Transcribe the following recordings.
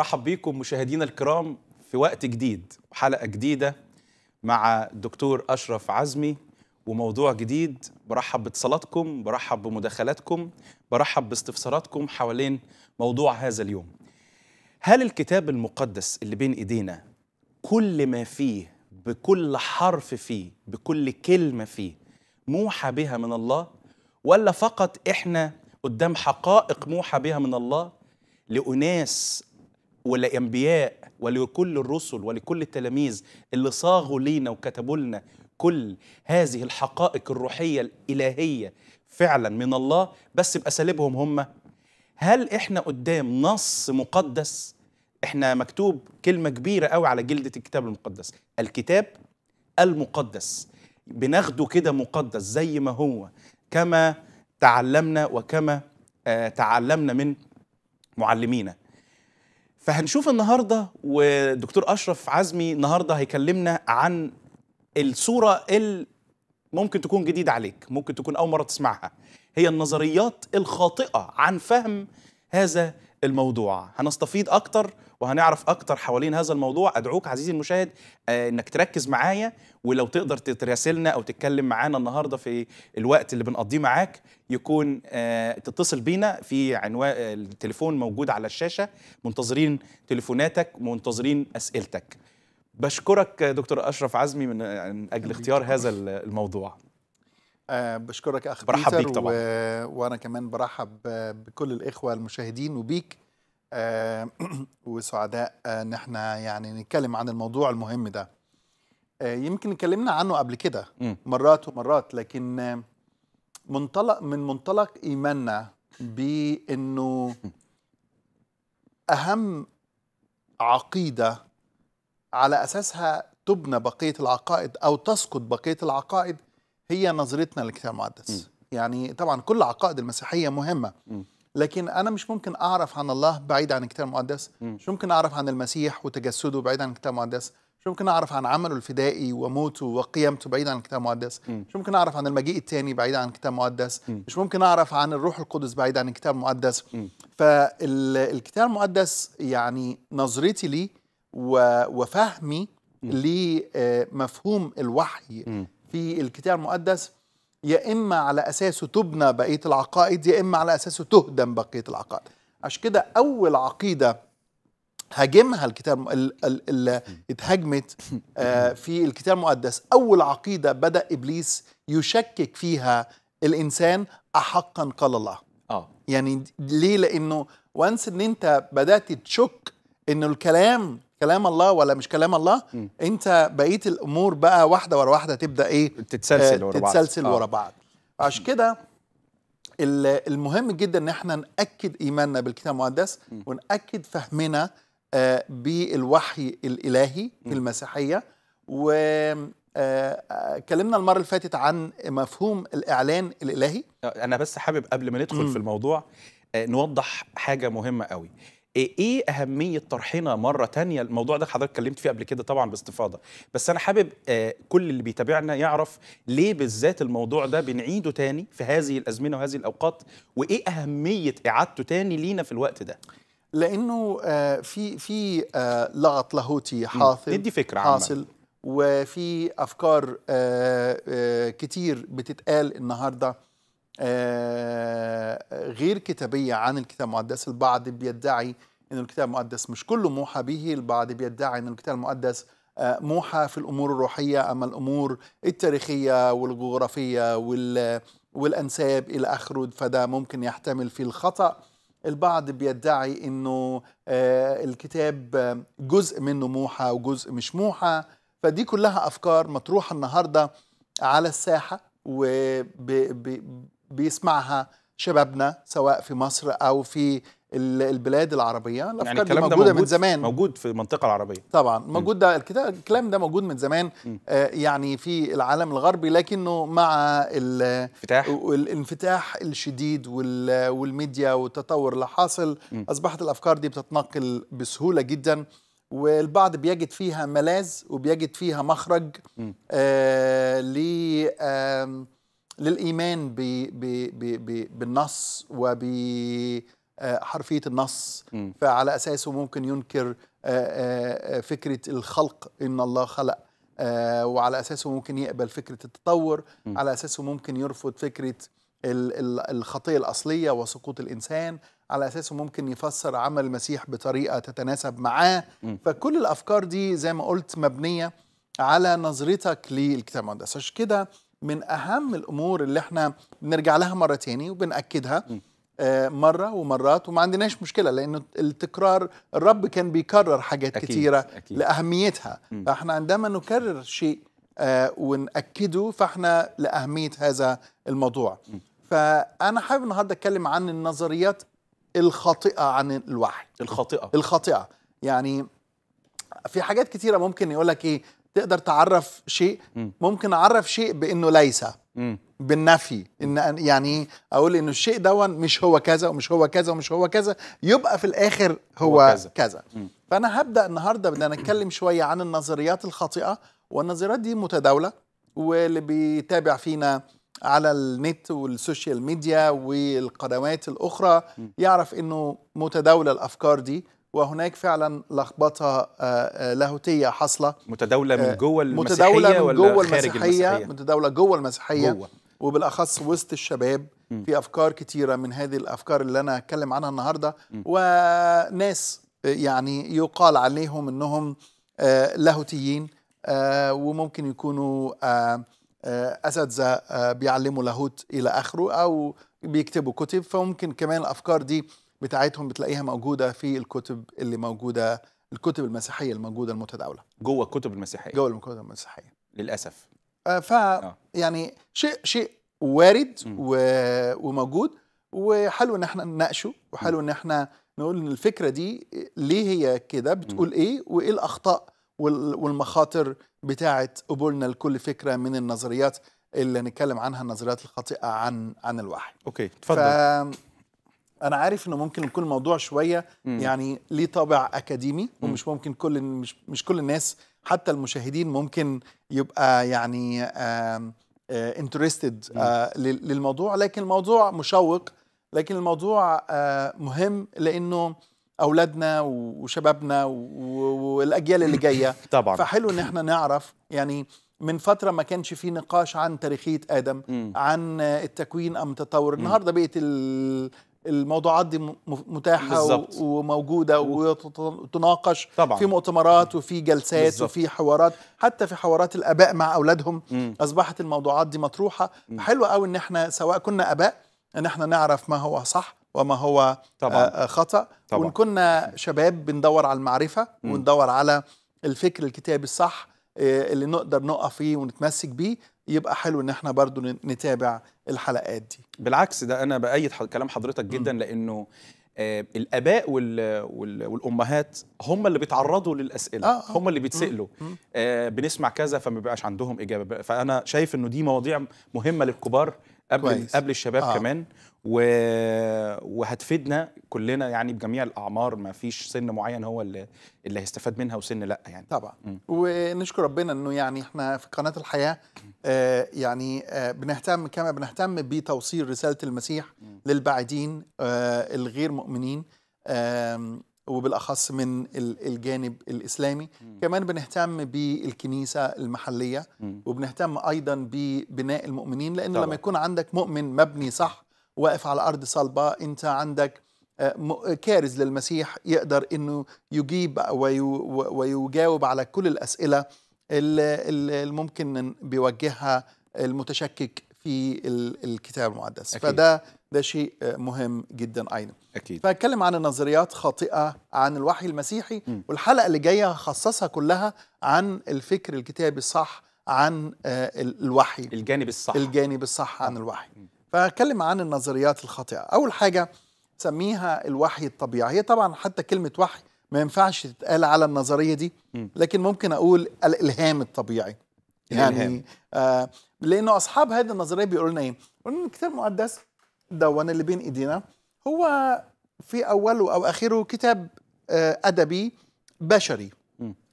وبرحب بيكم مشاهدينا الكرام في وقت جديد وحلقه جديده مع الدكتور اشرف عزمي وموضوع جديد برحب باتصالاتكم برحب بمداخلاتكم برحب باستفساراتكم حوالين موضوع هذا اليوم هل الكتاب المقدس اللي بين ايدينا كل ما فيه بكل حرف فيه بكل كلمه فيه موحى بها من الله ولا فقط احنا قدام حقائق موحى بها من الله لأناس والانبياء ولكل الرسل ولكل التلاميذ اللي صاغوا لينا وكتبوا لنا كل هذه الحقائق الروحيه الالهيه فعلا من الله بس باساليبهم هم هل احنا قدام نص مقدس احنا مكتوب كلمه كبيره قوي على جلده الكتاب المقدس الكتاب المقدس بناخده كده مقدس زي ما هو كما تعلمنا وكما آه، تعلمنا من معلمينا فهنشوف النهارده ودكتور اشرف عزمي النهارده هيكلمنا عن الصوره اللي ممكن تكون جديده عليك ممكن تكون اول مره تسمعها هي النظريات الخاطئه عن فهم هذا الموضوع هنستفيد اكتر وهنعرف اكتر حوالين هذا الموضوع ادعوك عزيزي المشاهد آه، انك تركز معايا ولو تقدر تراسلنا او تتكلم معانا النهارده في الوقت اللي بنقضيه معاك يكون آه، تتصل بينا في عنوان آه، التليفون موجود على الشاشه منتظرين تليفوناتك منتظرين اسئلتك بشكرك دكتور اشرف عزمي من اجل اختيار هذا الموضوع بشكرك اخ برحب بيك طبعا و... وانا كمان برحب بكل الاخوه المشاهدين وبيك آه، وسعداء آه، ان احنا يعني نتكلم عن الموضوع المهم ده آه، يمكن اتكلمنا عنه قبل كده مرات ومرات لكن منطلق من منطلق ايماننا بانه اهم عقيده على اساسها تبنى بقيه العقائد او تسقط بقيه العقائد هي نظرتنا للكتاب المقدس يعني طبعا كل عقائد المسيحيه مهمه لكن انا مش ممكن اعرف عن الله بعيد عن الكتاب المقدس مش ممكن اعرف عن المسيح وتجسده بعيد عن الكتاب المقدس مش ممكن اعرف عن عمله الفدائي وموته وقيامته بعيد عن الكتاب المقدس مش ممكن اعرف عن المجيء الثاني بعيد عن الكتاب المقدس مش ممكن اعرف عن الروح القدس بعيد عن الكتاب المقدس فالكتاب المقدس يعني نظرتي ليه وفهمي لمفهوم آه، الوحي في الكتاب المقدس يا إما على أساسه تبنى بقية العقائد يا إما على أساسه تهدم بقية العقائد عشان كده أول عقيدة هاجمها الكتاب اللي اتهاجمت آه، في الكتاب المقدس أول عقيدة بدأ إبليس يشكك فيها الإنسان أحقا قال الله آه. يعني ليه لأنه وانس إن أنت بدأت تشك إنه الكلام كلام الله ولا مش كلام الله م. انت بقيه الامور بقى واحده ورا واحده تبدا ايه تتسلسل آه، ورا بعض تتسلسل ورا آه. بعض عشان كده المهم جدا ان احنا ناكد ايماننا بالكتاب المقدس وناكد فهمنا آه، بالوحي الالهي في المسيحيه و اتكلمنا المره اللي فاتت عن مفهوم الاعلان الالهي انا بس حابب قبل ما ندخل م. في الموضوع نوضح حاجه مهمه قوي إيه-, ايه اهميه طرحنا مره تانية الموضوع ده حضرتك اتكلمت فيه قبل كده طبعا باستفاضه بس انا حابب آه، كل اللي بيتابعنا يعرف ليه بالذات الموضوع ده بنعيده تاني في هذه الازمنه وهذه الاوقات وايه اهميه اعادته تاني لينا في الوقت ده لانه آه، في في آه، لغط لاهوتي حاصل ندي فكره حاصل وفي افكار كتير بتتقال النهارده غير كتابية عن الكتاب المقدس البعض بيدعي أن الكتاب المقدس مش كله موحى به البعض بيدعي أن الكتاب المقدس آه، موحى في الأمور الروحية أما الأمور التاريخية والجغرافية وال والأنساب إلى آخره فده ممكن يحتمل فيه الخطأ البعض بيدعي أنه آه، الكتاب جزء منه موحى وجزء مش موحى فدي كلها أفكار مطروحة النهاردة على الساحة وبيسمعها شبابنا سواء في مصر أو في البلاد العربية الأفكار يعني الكلام دي موجودة ده موجود من زمان موجود في المنطقة العربية طبعا موجود ده الكتاب الكلام ده موجود من زمان آه يعني في العالم الغربي لكنه مع الانفتاح الانفتاح الشديد والميديا والتطور اللي حاصل أصبحت الأفكار دي بتتنقل بسهولة جدا والبعض بيجد فيها ملاذ وبيجد فيها مخرج آه ل آه للإيمان بي بي بي بالنص وب آه، حرفيه النص فعلى اساسه ممكن ينكر آه، آه، فكره الخلق ان الله خلق وعلى اساسه ممكن يقبل فكره التطور على اساسه ممكن يرفض فكره الخطيه الاصليه وسقوط الانسان على اساسه ممكن يفسر عمل المسيح بطريقه تتناسب معاه فكل الافكار دي زي ما قلت مبنيه على نظرتك للكتاب المقدس عشان كده من اهم الامور اللي احنا بنرجع لها مره تاني وبناكدها م. مره ومرات وما عندناش مشكله لانه التكرار الرب كان بيكرر حاجات أكيد كتيره أكيد لاهميتها م. فاحنا عندما نكرر شيء آه، وناكده فاحنا لاهميه هذا الموضوع م. فانا حابب النهارده اتكلم عن النظريات الخاطئه عن الوحي الخاطئه الخاطئه يعني في حاجات كتيره ممكن يقول لك ايه تقدر تعرف شيء ممكن اعرف شيء بانه ليس بالنفي ان يعني اقول انه الشيء دون مش هو كذا ومش هو كذا ومش هو كذا يبقى في الاخر هو, هو كذا, كذا. فانا هبدا النهارده بدنا نتكلم شويه عن النظريات الخاطئه والنظريات دي متداوله واللي بيتابع فينا على النت والسوشيال ميديا والقنوات الاخرى يعرف انه متداوله الافكار دي وهناك فعلا لخبطه آه، آه، لاهوتيه حاصله متداوله من آه، جوه المسيحيه متداوله من جوه المسيحيه متداوله جوه المسيحيه جوه. وبالاخص وسط الشباب م. في افكار كتيره من هذه الافكار اللي انا هتكلم عنها النهارده م. وناس يعني يقال عليهم انهم لاهوتيين وممكن يكونوا اساتذه بيعلموا لاهوت الى اخره او بيكتبوا كتب فممكن كمان الافكار دي بتاعتهم بتلاقيها موجوده في الكتب اللي موجوده الكتب المسيحيه الموجوده المتداوله جوه الكتب المسيحيه جوه الكتب المسيحيه للاسف آه، ف آه. يعني شيء شيء وارد و... وموجود وحلو ان احنا نناقشه وحلو ان احنا نقول ان الفكره دي ليه هي كده بتقول ايه وايه الاخطاء والمخاطر بتاعه قبولنا لكل فكره من النظريات اللي هنتكلم عنها النظريات الخاطئه عن عن الوحي اوكي تفضل ف... انا عارف انه ممكن يكون الموضوع شويه يعني ليه طابع اكاديمي ومش ممكن كل مش مش كل الناس حتى المشاهدين ممكن يبقى يعني انترستد آه، آه، للموضوع لكن الموضوع مشوق لكن الموضوع آه، مهم لانه اولادنا وشبابنا والاجيال اللي جايه طبعا فحلو ان احنا نعرف يعني من فترة ما كانش في نقاش عن تاريخية آدم م. عن التكوين أم التطور النهاردة بقت الموضوعات دي متاحه بالزبط. وموجوده وتناقش طبعًا. في مؤتمرات وفي جلسات بالزبط. وفي حوارات حتى في حوارات الاباء مع اولادهم م. اصبحت الموضوعات دي مطروحه م. حلو قوي ان احنا سواء كنا اباء ان احنا نعرف ما هو صح وما هو طبعًا. آه، خطا طبعًا. وان كنا شباب بندور على المعرفه م. وندور على الفكر الكتابي الصح آه، اللي نقدر نقف فيه ونتمسك بيه يبقى حلو ان احنا برضو نتابع الحلقات دي بالعكس ده انا بايد كلام حضرتك جدا م. لانه آه الاباء وال وال والامهات هم اللي بيتعرضوا للاسئله آه, آه. هم اللي بيتسالوا آه بنسمع كذا فما بيبقاش عندهم اجابه فانا شايف انه دي مواضيع مهمه للكبار قبل كويس. قبل الشباب آه. كمان و... وهتفيدنا كلنا يعني بجميع الاعمار ما فيش سن معين هو اللي, اللي هيستفاد منها وسن لا يعني طبعا م. ونشكر ربنا انه يعني احنا في قناه الحياه آه يعني آه بنهتم كما بنهتم بتوصيل رساله المسيح م. للبعيدين آه الغير مؤمنين آه وبالاخص من الجانب الاسلامي م. كمان بنهتم بالكنيسه المحليه م. وبنهتم ايضا ببناء المؤمنين لان طبعا. لما يكون عندك مؤمن مبني صح واقف على أرض صلبة أنت عندك آه، كارز للمسيح يقدر أنه يجيب ويجاوب على كل الأسئلة اللي ممكن بيوجهها المتشكك في الكتاب المقدس فده ده شيء آه، مهم جدا ايضا اكيد فاتكلم عن النظريات خاطئه عن الوحي المسيحي م. والحلقه اللي جايه هخصصها كلها عن الفكر الكتابي الصح عن آه، الوحي الجانب الصح الجانب الصح عن الوحي م. فهتكلم عن النظريات الخاطئة أول حاجة سميها الوحي الطبيعي هي طبعا حتى كلمة وحي ما ينفعش تتقال على النظرية دي لكن ممكن أقول الإلهام الطبيعي يعني آه لأنه أصحاب هذه النظرية بيقولوا لنا إيه؟ بيقولوا الكتاب المقدس دون اللي بين إيدينا هو في أوله أو آخره كتاب آه أدبي بشري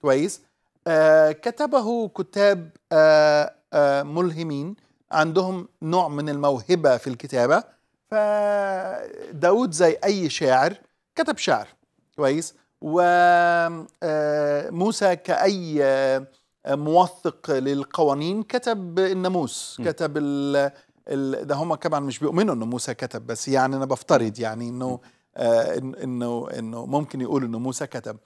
كويس آه كتبه كتاب آه آه ملهمين عندهم نوع من الموهبة في الكتابة فداود زي أي شاعر كتب شعر كويس وموسى آه، كأي آه، موثق للقوانين كتب الناموس كتب ال ال ده هم طبعا مش بيؤمنوا انه موسى كتب بس يعني انا بفترض يعني انه آه انه انه ممكن يقول انه موسى كتب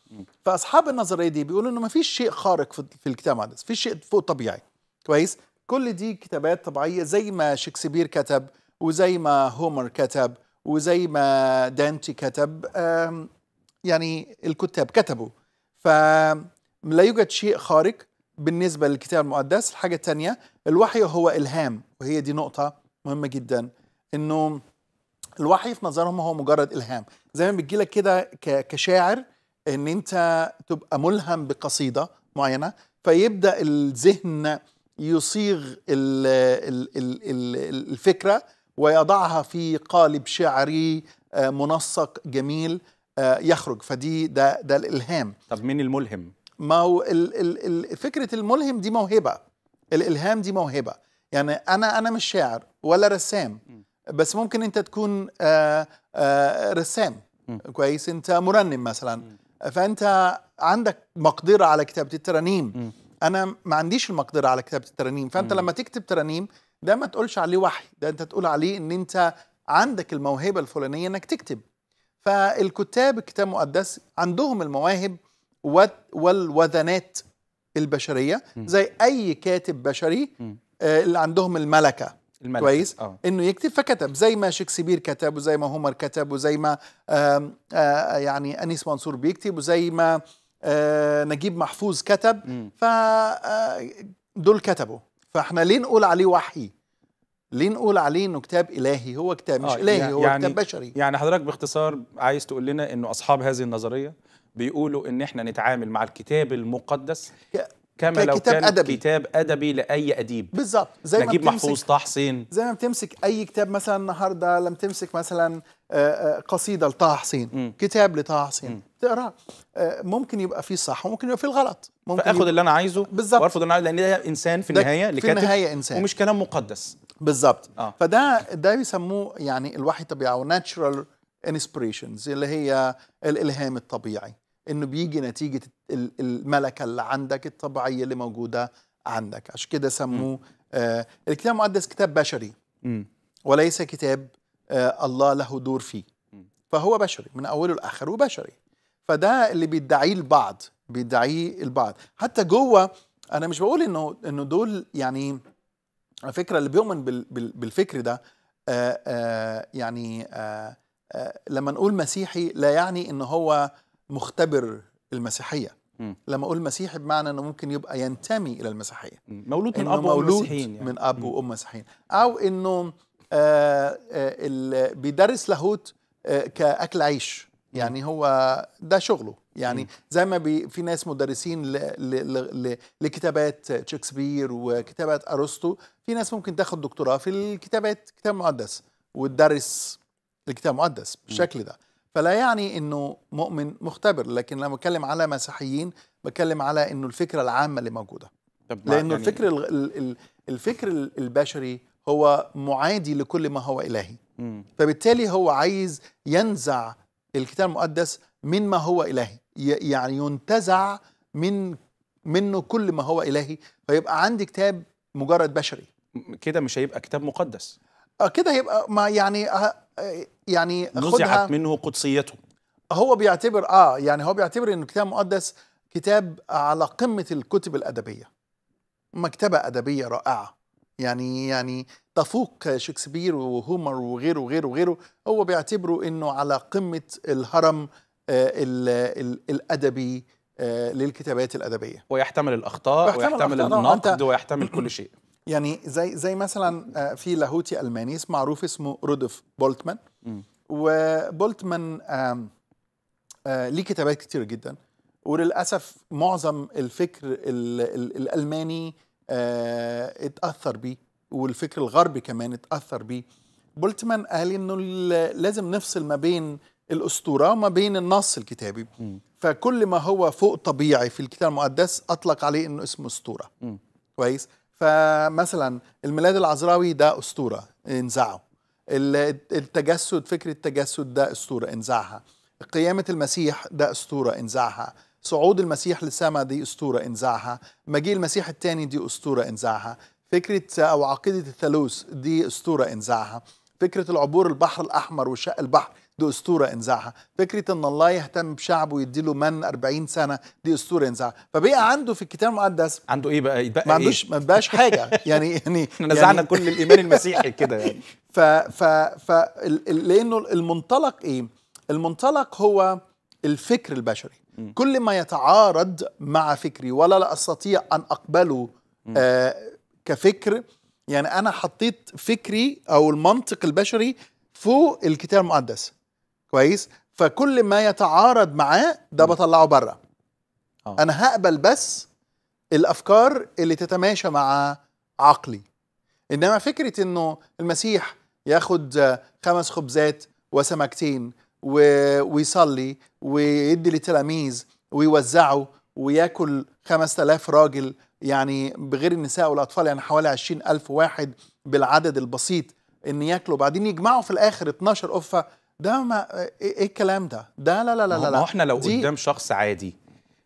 فاصحاب النظريه دي بيقولوا انه ما فيش شيء خارق في الكتاب المقدس في شيء فوق طبيعي كويس كل دي كتابات طبيعية زي ما شكسبير كتب وزي ما هومر كتب وزي ما دانتي كتب يعني الكتاب كتبوا فلا يوجد شيء خارق بالنسبة للكتاب المقدس الحاجة الثانية الوحي هو إلهام وهي دي نقطة مهمة جدا إنه الوحي في نظرهم هو مجرد إلهام زي ما بتجيلك كده كشاعر إن أنت تبقى ملهم بقصيدة معينة فيبدأ الذهن يصيغ الفكره ويضعها في قالب شعري آه، منسق جميل آه، يخرج فدي ده ده الالهام طب مين الملهم ما هو فكره الملهم دي موهبه الالهام دي موهبه يعني انا انا مش شاعر ولا رسام بس ممكن انت تكون آه، رسام كويس انت مرنم مثلا فانت عندك مقدره على كتابه الترانيم انا ما عنديش المقدره على كتابه الترانيم فانت م. لما تكتب ترانيم ده ما تقولش عليه وحي ده انت تقول عليه ان انت عندك الموهبه الفلانيه انك تكتب فالكتاب الكتاب المقدس عندهم المواهب والوذنات البشريه زي اي كاتب بشري آه، اللي عندهم الملكه الملكة. كويس أوه. انه يكتب فكتب زي ما شكسبير كتب وزي ما هومر كتب وزي ما آآ آآ آه، يعني انيس منصور بيكتب وزي ما آه، نجيب محفوظ كتب فدول آه، كتبوا فاحنا ليه نقول عليه وحي ليه نقول عليه انه كتاب الهي هو كتاب مش آه الهي يعني هو يعني كتاب بشري يعني حضرتك باختصار عايز تقول لنا انه اصحاب هذه النظريه بيقولوا ان احنا نتعامل مع الكتاب المقدس كما لو كتاب كان أدبي. كتاب ادبي لاي اديب بالظبط زي ما بتمسك محفوظ طه حسين زي ما بتمسك اي كتاب مثلا النهارده لما تمسك مثلا آه، آه، قصيده لطه حسين م. كتاب لطه حسين تقراه آه، ممكن يبقى فيه الصح وممكن يبقى فيه الغلط ممكن فاخد يبقى... اللي انا عايزه بالظبط وارفض اللي انا عايزه لان ده انسان في النهايه اللي في النهايه انسان ومش كلام مقدس بالظبط آه. فده ده بيسموه يعني الوحي الطبيعي او ناتشرال انسبريشنز اللي هي الالهام الطبيعي انه بيجي نتيجه الملكه اللي عندك الطبيعيه اللي موجوده عندك عشان كده سموه آه الكتاب المقدس كتاب بشري م. وليس كتاب آه الله له دور فيه م. فهو بشري من اوله لاخره بشري فده اللي بيدعيه البعض بيدعيه البعض حتى جوه انا مش بقول انه انه دول يعني على فكره اللي بيؤمن بال بال بالفكر ده آه آه يعني آه, آه، لما نقول مسيحي لا يعني ان هو مختبر المسيحيه لما اقول مسيحي بمعنى انه ممكن يبقى ينتمي الى المسيحيه مولود من اب وام مسيحيين يعني. من اب وام مسيحيين او انه آه آه بيدرس لاهوت آه كاكل عيش يعني هو ده شغله يعني زي ما بي في ناس مدرسين ل ل ل لكتابات شكسبير وكتابات ارسطو في ناس ممكن تاخد دكتوراه في الكتابات كتاب مقدس وتدرس الكتاب المقدس بالشكل ده فلا يعني انه مؤمن مختبر لكن لما بتكلم على مسيحيين بتكلم على انه الفكره العامه اللي موجوده طب لانه يعني الفكر الفكر البشري هو معادي لكل ما هو الهي فبالتالي هو عايز ينزع الكتاب المقدس من ما هو الهي يعني ينتزع من منه كل ما هو الهي فيبقى عندي كتاب مجرد بشري كده مش هيبقى كتاب مقدس آه، كده هيبقى ما يعني أه يعني نزعت منه قدسيته هو بيعتبر اه يعني هو بيعتبر ان الكتاب المقدس كتاب على قمه الكتب الادبيه مكتبه ادبيه رائعه يعني يعني تفوق شكسبير وهومر وغيره وغيره وغيره هو بيعتبره انه على قمه الهرم الـ آه، الـ الادبي آه، للكتابات الادبيه ويحتمل الاخطاء ويحتمل, ويحتمل النقد ويحتمل كل شيء يعني زي زي مثلا آه، في لاهوتي الماني معروف اسمه رودولف بولتمان وبولتمان آه، ليه كتابات كتير جدا وللاسف معظم الفكر الالماني آه، اتاثر بيه والفكر الغربي كمان اتاثر بيه بولتمان قال انه لازم نفصل ما بين الاسطوره وما بين النص الكتابي فكل ما هو فوق طبيعي في الكتاب المقدس اطلق عليه انه اسمه اسطوره كويس فمثلا الميلاد العذراوي ده اسطوره انزعه التجسد فكره التجسد ده اسطوره انزعها قيامه المسيح ده اسطوره انزعها صعود المسيح للسماء دي اسطوره انزعها مجيء المسيح الثاني دي اسطوره انزعها فكره او عقيده الثالوث دي اسطوره انزعها فكره العبور البحر الاحمر وشق البحر دي اسطوره انزعها فكره ان الله يهتم بشعبه ويديله من 40 سنه دي اسطوره انزعها فبقى عنده في الكتاب المقدس عنده ايه بقى يتبقى ما إيه؟ عندوش إيه؟ ما بقاش حاجه يعني يعني نزعنا يعني كل الايمان المسيحي كده يعني ف ف ف لانه المنطلق ايه المنطلق هو الفكر البشري كل ما يتعارض مع فكري ولا لا استطيع ان اقبله آه كفكر يعني انا حطيت فكري او المنطق البشري فوق الكتاب المقدس كويس فكل ما يتعارض معاه ده بطلعه بره آه. انا هقبل بس الافكار اللي تتماشى مع عقلي انما فكره انه المسيح ياخد خمس خبزات وسمكتين ويصلي ويدي للتلاميذ ويوزعه وياكل 5000 راجل يعني بغير النساء والاطفال يعني حوالي 20000 واحد بالعدد البسيط ان ياكلوا بعدين يجمعوا في الاخر 12 قفه ده ما إيه-, ايه الكلام ده ده لا لا لا لا ما احنا لو قدام شخص عادي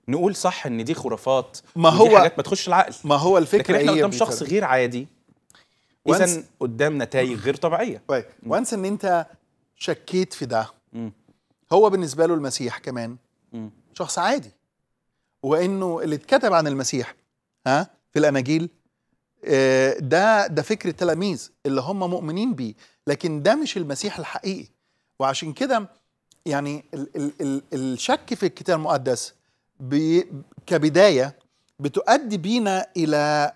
نقول صح ان دي خرافات ما هو دي حاجات ما تخش العقل ما هو الفكره لكن احنا إيه قدام شخص غير عادي اذا قدام نتائج غير طبيعيه طيب، وانس ان انت شكيت في ده م. هو بالنسبه له المسيح كمان م. شخص عادي وانه اللي اتكتب عن المسيح ها في الاناجيل آه، ده ده فكر التلاميذ اللي هم مؤمنين بيه لكن ده مش المسيح الحقيقي وعشان كده يعني ال ال ال الشك في الكتاب المقدس كبدايه بتؤدي بينا الى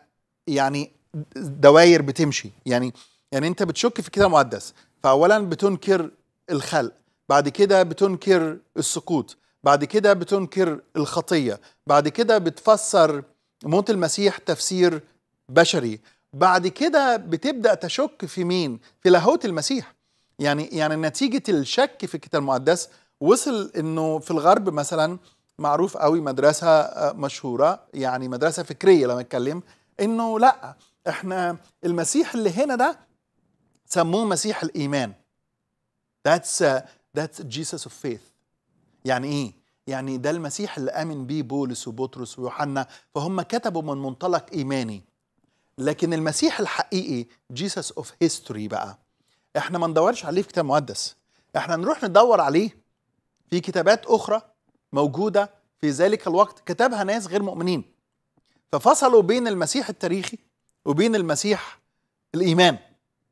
يعني دوائر بتمشي يعني يعني انت بتشك في الكتاب المقدس فاولا بتنكر الخلق بعد كده بتنكر السقوط بعد كده بتنكر الخطيه بعد كده بتفسر موت المسيح تفسير بشري بعد كده بتبدا تشك في مين في لاهوت المسيح يعني يعني نتيجه الشك في الكتاب المقدس وصل انه في الغرب مثلا معروف قوي مدرسه آه، مشهوره يعني مدرسه فكريه لما اتكلم انه لا احنا المسيح اللي هنا ده سموه مسيح الايمان That's uh, that's Jesus of faith. يعني ايه؟ يعني ده المسيح اللي امن بيه بولس وبطرس ويوحنا فهم كتبوا من منطلق ايماني. لكن المسيح الحقيقي جيسس اوف هيستوري بقى احنا ما ندورش عليه في كتاب مقدس احنا نروح ندور عليه في كتابات اخرى موجوده في ذلك الوقت كتبها ناس غير مؤمنين ففصلوا بين المسيح التاريخي وبين المسيح الايمان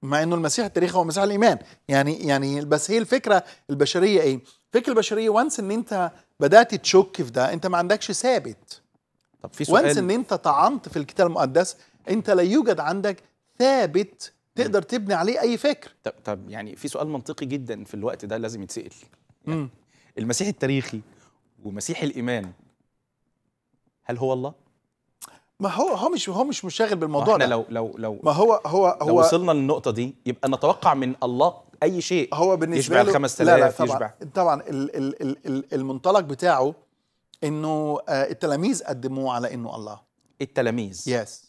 مع انه المسيح التاريخي هو مسيح الايمان يعني يعني بس هي الفكره البشريه ايه الفكره البشريه وانس ان انت بدات تشك في ده انت ما عندكش ثابت طب في سؤال وانس ان انت طعنت في الكتاب المقدس انت لا يوجد عندك ثابت تقدر تبني عليه اي فكر طب, طب يعني في سؤال منطقي جدا في الوقت ده لازم يتسال يعني المسيح التاريخي ومسيح الايمان هل هو الله ما هو هو مش هو مش مشاغل بالموضوع احنا ده لو لو لو ما هو هو هو لو وصلنا للنقطه دي يبقى نتوقع من الله اي شيء هو بالنسبه يشبع له 5000 لا لا طبعا يشبع طبعا ال ال ال المنطلق بتاعه انه آه، التلاميذ قدموه على انه الله التلاميذ يس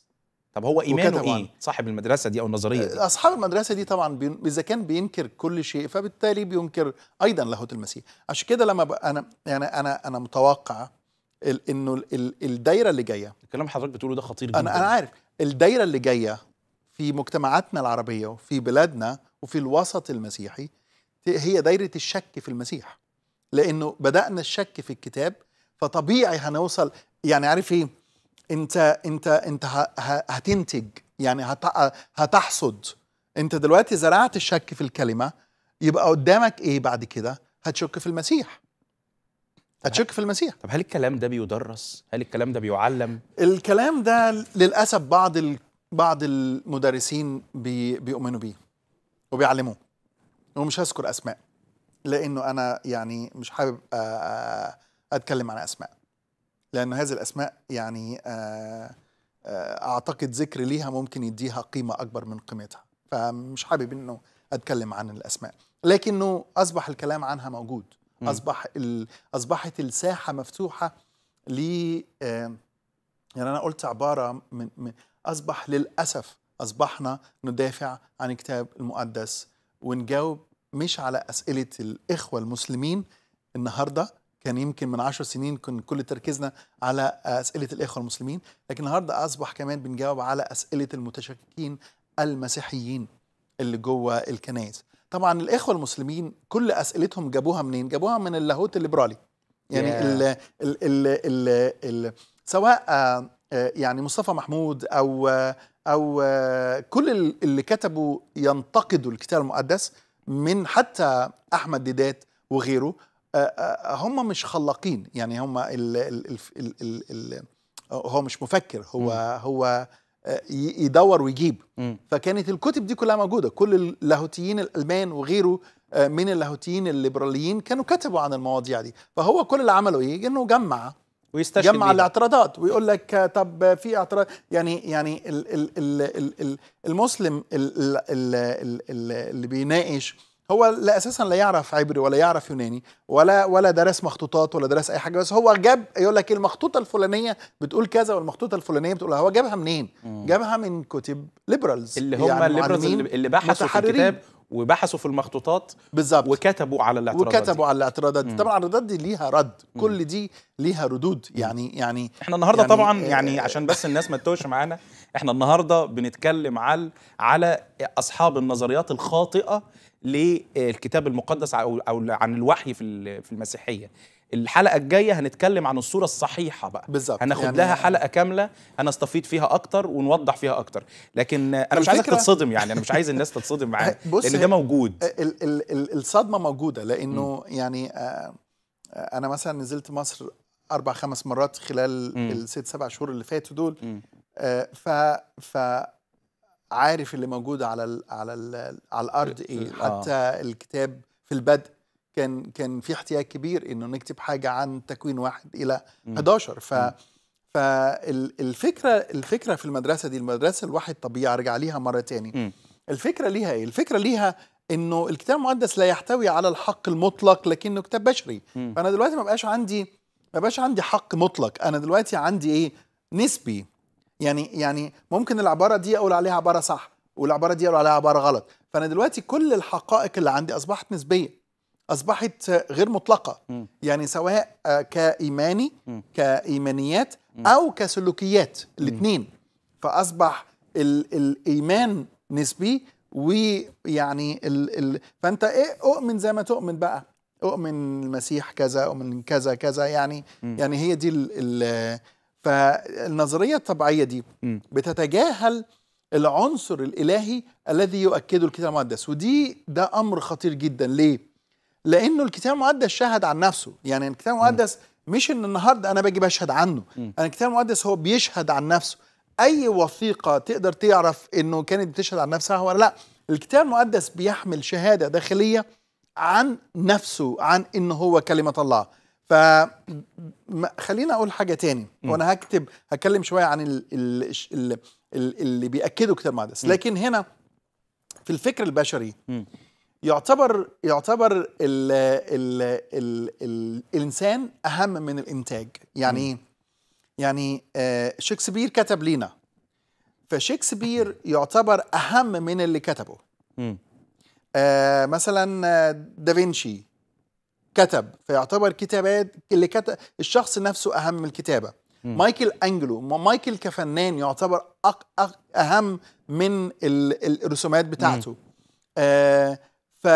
طب هو ايمانه ايه صاحب المدرسه دي او النظريه دي اصحاب المدرسه دي طبعا اذا كان بينكر كل شيء فبالتالي بينكر ايضا لاهوت المسيح عشان كده لما ب... انا يعني انا انا متوقع ال... انه ال... الدايره اللي جايه الكلام حضرتك بتقوله ده خطير جدا انا انا عارف الدايره اللي جايه في مجتمعاتنا العربيه وفي بلادنا وفي الوسط المسيحي هي دايره الشك في المسيح لانه بدانا الشك في الكتاب فطبيعي هنوصل يعني عارف ايه انت انت انت هتنتج يعني هتحصد انت دلوقتي زرعت الشك في الكلمه يبقى قدامك ايه بعد كده هتشك في المسيح هتشك في المسيح طب هل الكلام ده بيدرس هل الكلام ده بيعلم الكلام ده للاسف بعض ال... بعض المدرسين بي... بيؤمنوا بيه وبيعلموه ومش هذكر اسماء لانه انا يعني مش حابب اتكلم عن اسماء لأن هذه الأسماء يعني آه، آه، أعتقد ذكر ليها ممكن يديها قيمة أكبر من قيمتها فمش حابب أنه أتكلم عن الأسماء لكنه أصبح الكلام عنها موجود أصبح ال... أصبحت الساحة مفتوحة ل يعني أنا قلت عبارة من... من أصبح للأسف أصبحنا ندافع عن الكتاب المقدس ونجاوب مش على أسئلة الإخوة المسلمين النهاردة كان يمكن من عشر سنين كان كل تركيزنا على أسئلة الإخوة المسلمين لكن النهاردة أصبح كمان بنجاوب على أسئلة المتشككين المسيحيين اللي جوه الكنائس طبعا الإخوة المسلمين كل أسئلتهم جابوها منين؟ جابوها من اللاهوت الليبرالي يعني yeah. الـ الـ الـ الـ الـ سواء آه، آه، يعني مصطفى محمود أو آه، أو كل اللي كتبوا ينتقدوا الكتاب المقدس من حتى أحمد ديدات وغيره هم مش خلاقين يعني هم ال ال ال الـ الـ الـ هو مش مفكر هو م. هو يدور ويجيب م. فكانت الكتب دي كلها موجوده كل اللاهوتيين الالمان وغيره من اللاهوتيين الليبراليين كانوا كتبوا عن المواضيع دي فهو كل اللي عمله ايه انه جمع ويستشهد جمع بيها. الاعتراضات ويقول لك طب في اعتراض يعني يعني الـ الـ الـ الـ المسلم الـ الـ الـ الـ اللي بيناقش هو لا اساسا لا يعرف عبري ولا يعرف يوناني ولا ولا درس مخطوطات ولا درس اي حاجه بس هو جاب يقول لك المخطوطه الفلانيه بتقول كذا والمخطوطه الفلانيه بتقول هو جابها منين؟ جابها من كتب ليبرالز اللي هم يعني الليبرالز اللي بحثوا في الكتاب وبحثوا في المخطوطات بالظبط وكتبوا على الاعتراضات وكتبوا دي. على الاعتراضات دي طبعا الاعتراضات دي ليها رد مم. كل دي ليها ردود يعني يعني احنا النهارده يعني طبعا آه، يعني آه، عشان آه. بس الناس ما تتوهش معانا احنا النهارده بنتكلم على على اصحاب النظريات الخاطئه للكتاب المقدس او عن الوحي في في المسيحيه الحلقه الجايه هنتكلم عن الصوره الصحيحه بقى بالظبط هناخد يعني لها حلقه كامله هنستفيد فيها اكتر ونوضح فيها اكتر لكن انا مش عايزك تتصدم يعني انا مش عايز الناس تتصدم معايا لان ده موجود ال ال ال الصدمه موجوده لانه م. يعني آه،, آه انا مثلا نزلت مصر اربع خمس مرات خلال الست سبع شهور اللي فاتوا دول آه ف ف عارف اللي موجود على الـ على الـ على الارض ايه آه. حتى آه. الكتاب في البدء كان كان في احتياج كبير انه نكتب حاجه عن تكوين واحد الى 11 ف فالفكره الفكره في المدرسه دي المدرسه الواحد طبيعي ارجع ليها مره تاني م. الفكره ليها ايه الفكره ليها انه الكتاب المقدس لا يحتوي على الحق المطلق لكنه كتاب بشري م. فانا دلوقتي ما بقاش عندي ما بقاش عندي حق مطلق انا دلوقتي عندي ايه نسبي يعني يعني ممكن العباره دي اقول عليها عباره صح والعباره دي اقول عليها عباره غلط فانا دلوقتي كل الحقائق اللي عندي اصبحت نسبيه اصبحت غير مطلقه م. يعني سواء آه، كايماني م. كايمانيات م. او كسلوكيات الاثنين فاصبح ال الايمان نسبي ويعني ال ال فانت ايه اؤمن زي ما تؤمن بقى اؤمن المسيح كذا اؤمن كذا كذا يعني م. يعني هي دي ال ال فالنظرية الطبيعية دي بتتجاهل العنصر الإلهي الذي يؤكده الكتاب المقدس ودي ده أمر خطير جدا ليه؟ لأنه الكتاب المقدس شهد عن نفسه يعني الكتاب المقدس مش إن النهاردة أنا باجي بشهد عنه أنا يعني الكتاب المقدس هو بيشهد عن نفسه أي وثيقة تقدر تعرف إنه كانت بتشهد عن نفسها ولا لأ الكتاب المقدس بيحمل شهادة داخلية عن نفسه عن إن هو كلمة الله ف خلينا اقول حاجه تاني وانا هكتب هتكلم شويه عن اللي بياكدوا كتاب مقدس لكن هنا في الفكر البشري يعتبر يعتبر الـ الـ الـ الـ الانسان اهم من الانتاج يعني إيه؟ يعني آه، شكسبير كتب لينا فشكسبير يعتبر اهم من اللي كتبه آه مثلا آه، دافنشي كتب فيعتبر كتابات اللي كتب الشخص نفسه اهم من الكتابه مم. مايكل انجلو مايكل كفنان يعتبر أق أق اهم من الرسومات بتاعته آه ف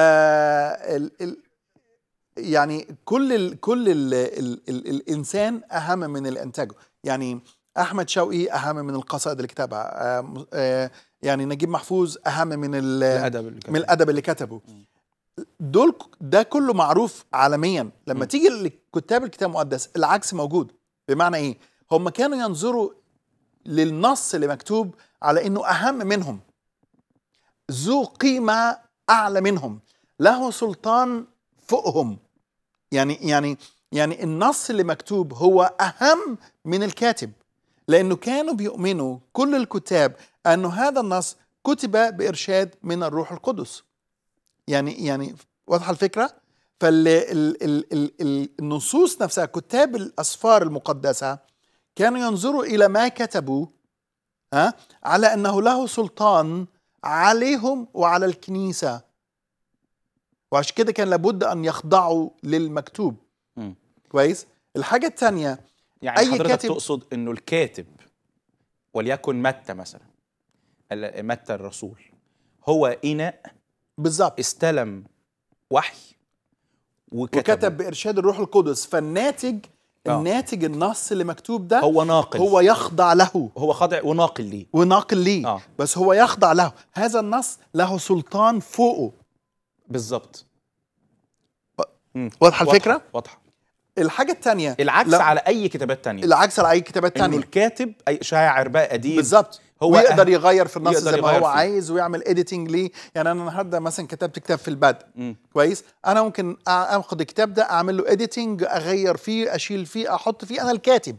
يعني كل ال كل ال ال ال الانسان اهم من الإنتاج انتاجه يعني احمد شوقي اهم من القصائد اللي كتبها آه آه يعني نجيب محفوظ اهم من الادب اللي كتبه. من الادب اللي كتبه دول ده كله معروف عالميا لما م. تيجي لكتاب الكتاب المقدس العكس موجود بمعنى ايه هم كانوا ينظروا للنص اللي مكتوب على انه اهم منهم ذو قيمه اعلى منهم له سلطان فوقهم يعني يعني يعني النص اللي مكتوب هو اهم من الكاتب لانه كانوا بيؤمنوا كل الكتاب انه هذا النص كتب بارشاد من الروح القدس يعني يعني واضحه الفكره فالنصوص نفسها كتاب الاسفار المقدسه كانوا ينظروا الى ما كتبوا ها على انه له سلطان عليهم وعلى الكنيسه وعشان كده كان لابد ان يخضعوا للمكتوب م. كويس الحاجه الثانيه يعني أي حضرتك كاتب تقصد انه الكاتب وليكن متى مثلا متى الرسول هو اناء بالظبط استلم وحي وكتب وكتب بارشاد الروح القدس فالناتج آه. الناتج النص اللي مكتوب ده هو ناقل هو يخضع له هو خاضع وناقل ليه وناقل ليه آه. بس هو يخضع له هذا النص له سلطان فوقه بالظبط واضحه الفكره واضحه الحاجة التانية العكس على أي كتابات تانية العكس على أي كتابات تانية إنه الكاتب أي شاعر بقى قديم بالظبط هو يقدر يغير في النص زي ما هو عايز ويعمل اديتنج ليه يعني انا النهارده مثلا كتبت كتاب في البدء كويس انا ممكن اخد الكتاب ده اعمل له اديتنج اغير فيه اشيل فيه احط فيه انا الكاتب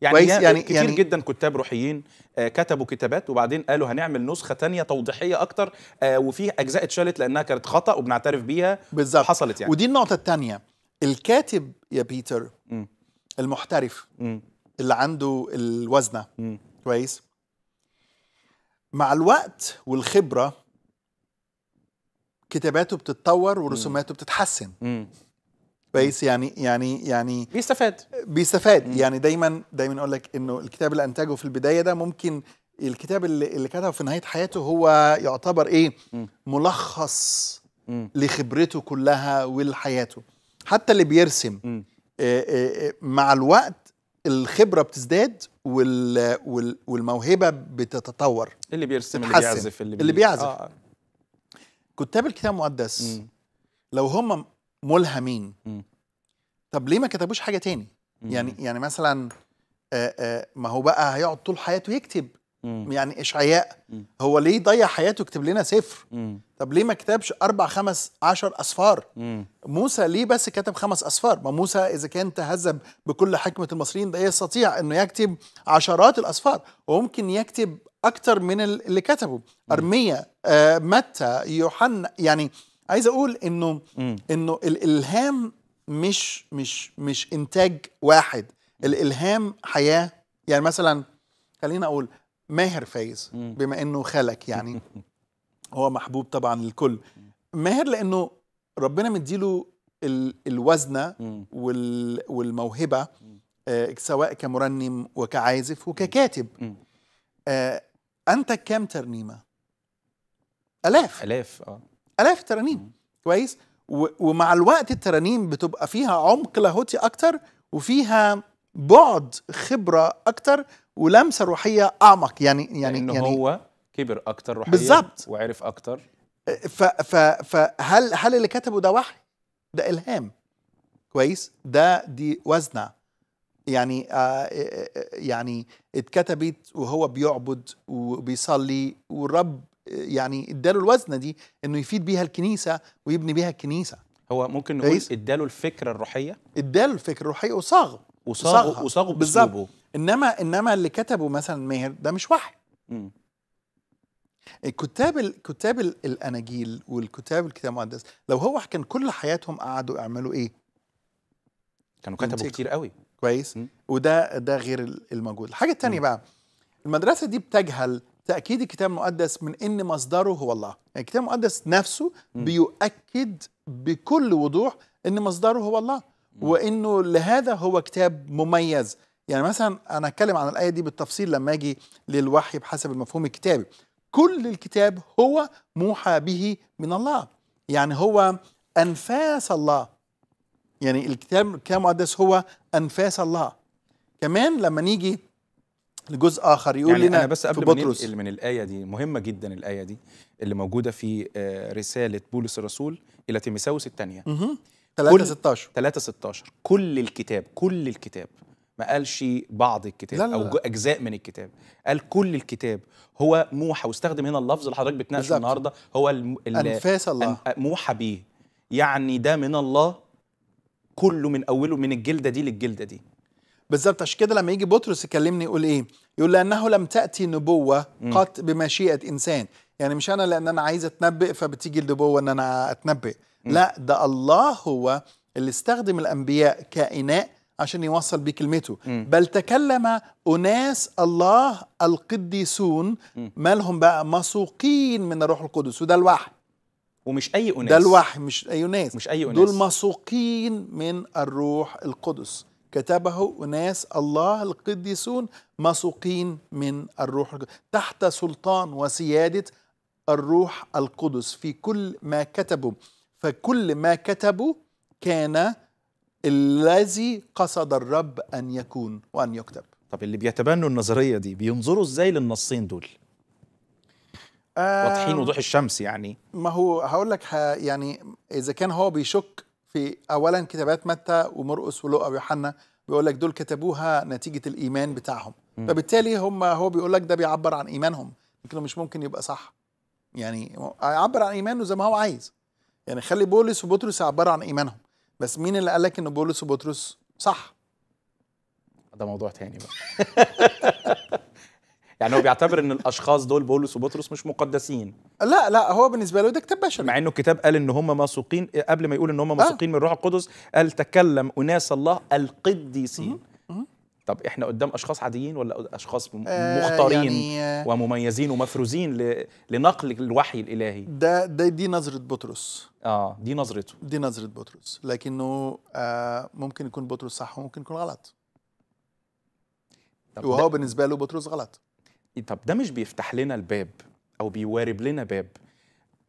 يعني كويس يعني كتير يعني جدا كتاب روحيين آه كتبوا كتابات وبعدين قالوا هنعمل نسخه تانية توضيحيه اكتر آه وفيه اجزاء اتشالت لانها كانت خطا وبنعترف بيها بالظبط حصلت يعني ودي النقطه الثانيه الكاتب يا بيتر م. المحترف م. اللي عنده الوزنه م. كويس مع الوقت والخبره كتاباته بتتطور ورسوماته بتتحسن كويس يعني يعني يعني بيستفاد بيستفاد مم. يعني دايما دايما اقول لك انه الكتاب اللي انتجه في البدايه ده ممكن الكتاب اللي, اللي كتبه في نهايه حياته هو يعتبر ايه مم. ملخص مم. لخبرته كلها ولحياته حتى اللي بيرسم مم. آه، آه، آه، مع الوقت الخبره بتزداد وال... وال... والموهبه بتتطور اللي بيرسم اللي بيعزف اللي, بي... اللي بيعزف آه. كتاب الكتاب المقدس م. لو هم ملهمين م. طب ليه ما كتبوش حاجه تاني م. يعني يعني مثلا آآ آه، آآ آه، ما هو بقى هيقعد طول حياته يكتب مم. يعني اشعياء مم. هو ليه ضيع حياته يكتب لنا سفر مم. طب ليه ما كتبش اربع خمس عشر اسفار مم. موسى ليه بس كتب خمس اسفار ما موسى اذا كان تهذب بكل حكمه المصريين ده يستطيع انه يكتب عشرات الاسفار وممكن يكتب اكتر من اللي كتبه مم. ارميا آه، متى يوحنا يعني عايز اقول انه مم. انه الالهام مش مش مش انتاج واحد الالهام حياه يعني مثلا خلينا اقول ماهر فايز بما انه خلك يعني هو محبوب طبعا للكل ماهر لانه ربنا مديله الوزنه والموهبه آه، سواء كمرنم وكعازف وككاتب آه، انتج كام ترنيمه؟ الاف الاف اه الاف ترانيم كويس ومع الوقت الترانيم بتبقى فيها عمق لاهوتي اكتر وفيها بعد خبره اكتر ولمسه روحيه اعمق يعني يعني, يعني لأنه يعني هو كبر اكتر روحيا بالظبط وعرف اكتر ف ف فهل هل اللي كتبه ده وحي؟ ده الهام كويس ده دي وزنه يعني آه،, آه،, آه يعني اتكتبت وهو بيعبد وبيصلي والرب يعني اداله الوزنه دي انه يفيد بيها الكنيسه ويبني بيها الكنيسه هو ممكن نقول اداله الفكره الروحيه اداله الفكره الروحيه وصاغه وصاغه وصاغه بالظبط انما انما اللي كتبه مثلا ماهر ده مش وحي الكتاب الكتاب الاناجيل والكتاب الكتاب المقدس لو هو كان كل حياتهم قعدوا يعملوا ايه كانوا كتبوا كتير قوي كويس وده ده غير الموجود الحاجه الثانيه بقى المدرسه دي بتجهل تاكيد الكتاب المقدس من ان مصدره هو الله يعني الكتاب المقدس نفسه مم. بيؤكد بكل وضوح ان مصدره هو الله وانه لهذا هو كتاب مميز يعني مثلا انا هتكلم عن الايه دي بالتفصيل لما اجي للوحي بحسب المفهوم الكتابي كل الكتاب هو موحى به من الله يعني هو انفاس الله يعني الكتاب الكتاب المقدس هو انفاس الله كمان لما نيجي لجزء اخر يقول يعني لنا أنا بس قبل في بطرس من, من الايه دي مهمه جدا الايه دي اللي موجوده في آه، رساله بولس الرسول الى تيموثاوس الثانيه 3 16 3 16 كل الكتاب كل الكتاب ما قالش بعض الكتاب لا لا او اجزاء من الكتاب قال كل الكتاب هو موحى واستخدم هنا اللفظ اللي حضرتك بتناقشه النهارده هو انفاس الله موحى به يعني ده من الله كله من اوله من الجلده دي للجلده دي بالظبط عشان كده لما يجي بطرس يكلمني يقول ايه يقول لانه لم تاتي نبوه قط بمشيئه انسان يعني مش انا لان انا عايز اتنبئ فبتيجي النبوه ان انا اتنبئ لا ده الله هو اللي استخدم الانبياء كاناء عشان يوصل بكلمته م. بل تكلم أناس الله القديسون مالهم بقى مسوقين من الروح القدس وده الوحي ومش أي أناس ده الوحي مش أي أناس مش أي أناس دول مسوقين من الروح القدس كتبه أناس الله القديسون مسوقين من الروح القدس تحت سلطان وسيادة الروح القدس في كل ما كتبوا فكل ما كتبوا كان الذي قصد الرب أن يكون وأن يكتب طب اللي بيتبنوا النظرية دي بينظروا إزاي للنصين دول؟ واضحين آه، وضوح الشمس يعني ما هو هقول لك يعني إذا كان هو بيشك في أولا كتابات متى ومرقس ولوقا ويوحنا بيقول لك دول كتبوها نتيجة الإيمان بتاعهم م. فبالتالي هم هو بيقول لك ده بيعبر عن إيمانهم لكن مش ممكن يبقى صح يعني يعبر عن إيمانه زي ما هو عايز يعني خلي بولس وبطرس يعبروا عن إيمانهم بس مين اللي قالك ان بولس وبطرس صح ده موضوع تاني بقى يعني هو بيعتبر ان الاشخاص دول بولس وبطرس مش مقدسين لا لا هو بالنسبه له ده كتاب بشري مع انه الكتاب قال ان هم موثوقين قبل ما يقول ان هم موثوقين آه. من الروح القدس قال تكلم اناس الله القديسين طب احنا قدام اشخاص عاديين ولا اشخاص مختارين آه، يعني آه، ومميزين ومفروزين لنقل الوحي الالهي ده, ده دي نظره بطرس اه دي نظرته دي نظره بطرس لكنه آه ممكن يكون بطرس صح وممكن يكون غلط طب وهو بالنسبه له بطرس غلط إيه، طب ده مش بيفتح لنا الباب او بيوارب لنا باب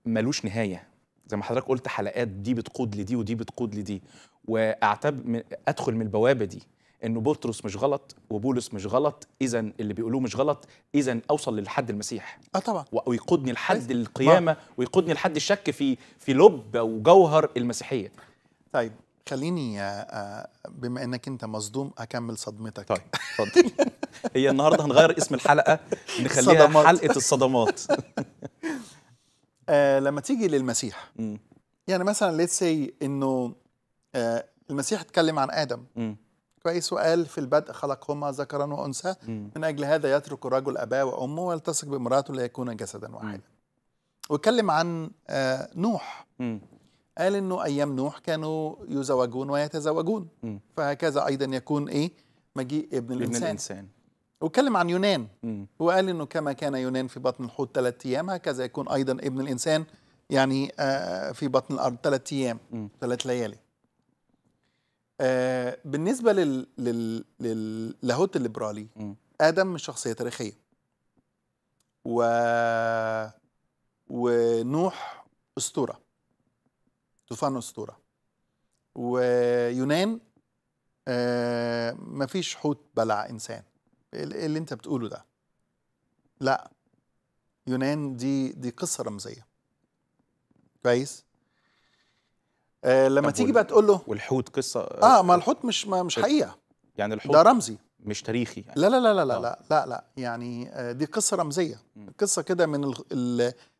ملوش نهايه زي ما حضرتك قلت حلقات دي بتقود لدي ودي بتقود لدي واعتب ادخل من البوابه دي انه بطرس مش غلط وبولس مش غلط اذا اللي بيقولوه مش غلط اذا اوصل للحد المسيح اه طبعا ويقودني لحد القيامه ويقودني لحد الشك في في لب وجوهر المسيحيه طيب خليني آه، آه، بما انك انت مصدوم اكمل صدمتك طيب اتفضل هي النهارده هنغير اسم الحلقه نخليها صدمات. حلقه الصدمات آه لما تيجي للمسيح م. يعني مثلا ليتس سي انه آه المسيح اتكلم عن ادم م. كويس وقال في البدء خلقهما ذكرا وانثى من اجل هذا يترك الرجل اباه وامه ويلتصق بامراته ليكون جسدا واحدا واتكلم عن آه، نوح قال انه ايام نوح كانوا يزوجون ويتزوجون فهكذا ايضا يكون ايه مجيء ابن الانسان ابن الانسان واتكلم عن يونان وقال انه كما كان يونان في بطن الحوت ثلاث ايام هكذا يكون ايضا ابن الانسان يعني آه، في بطن الارض ثلاث ايام ثلاث ليالي آه بالنسبه لل لل للاهوت الليبرالي م. ادم شخصيه تاريخيه و ونوح اسطوره طوفان اسطوره ويونان آه مفيش حوت بلع انسان اللي انت بتقوله ده لا يونان دي دي قصه رمزيه كويس آه لما تيجي بقى تقول له والحوت قصه اه, آه، ما الحوت مش ما مش حقيقه يعني الحوت ده رمزي مش تاريخي يعني لا لا لا لا لا لا, آه. لا, لا يعني آه، دي قصه رمزيه قصه كده من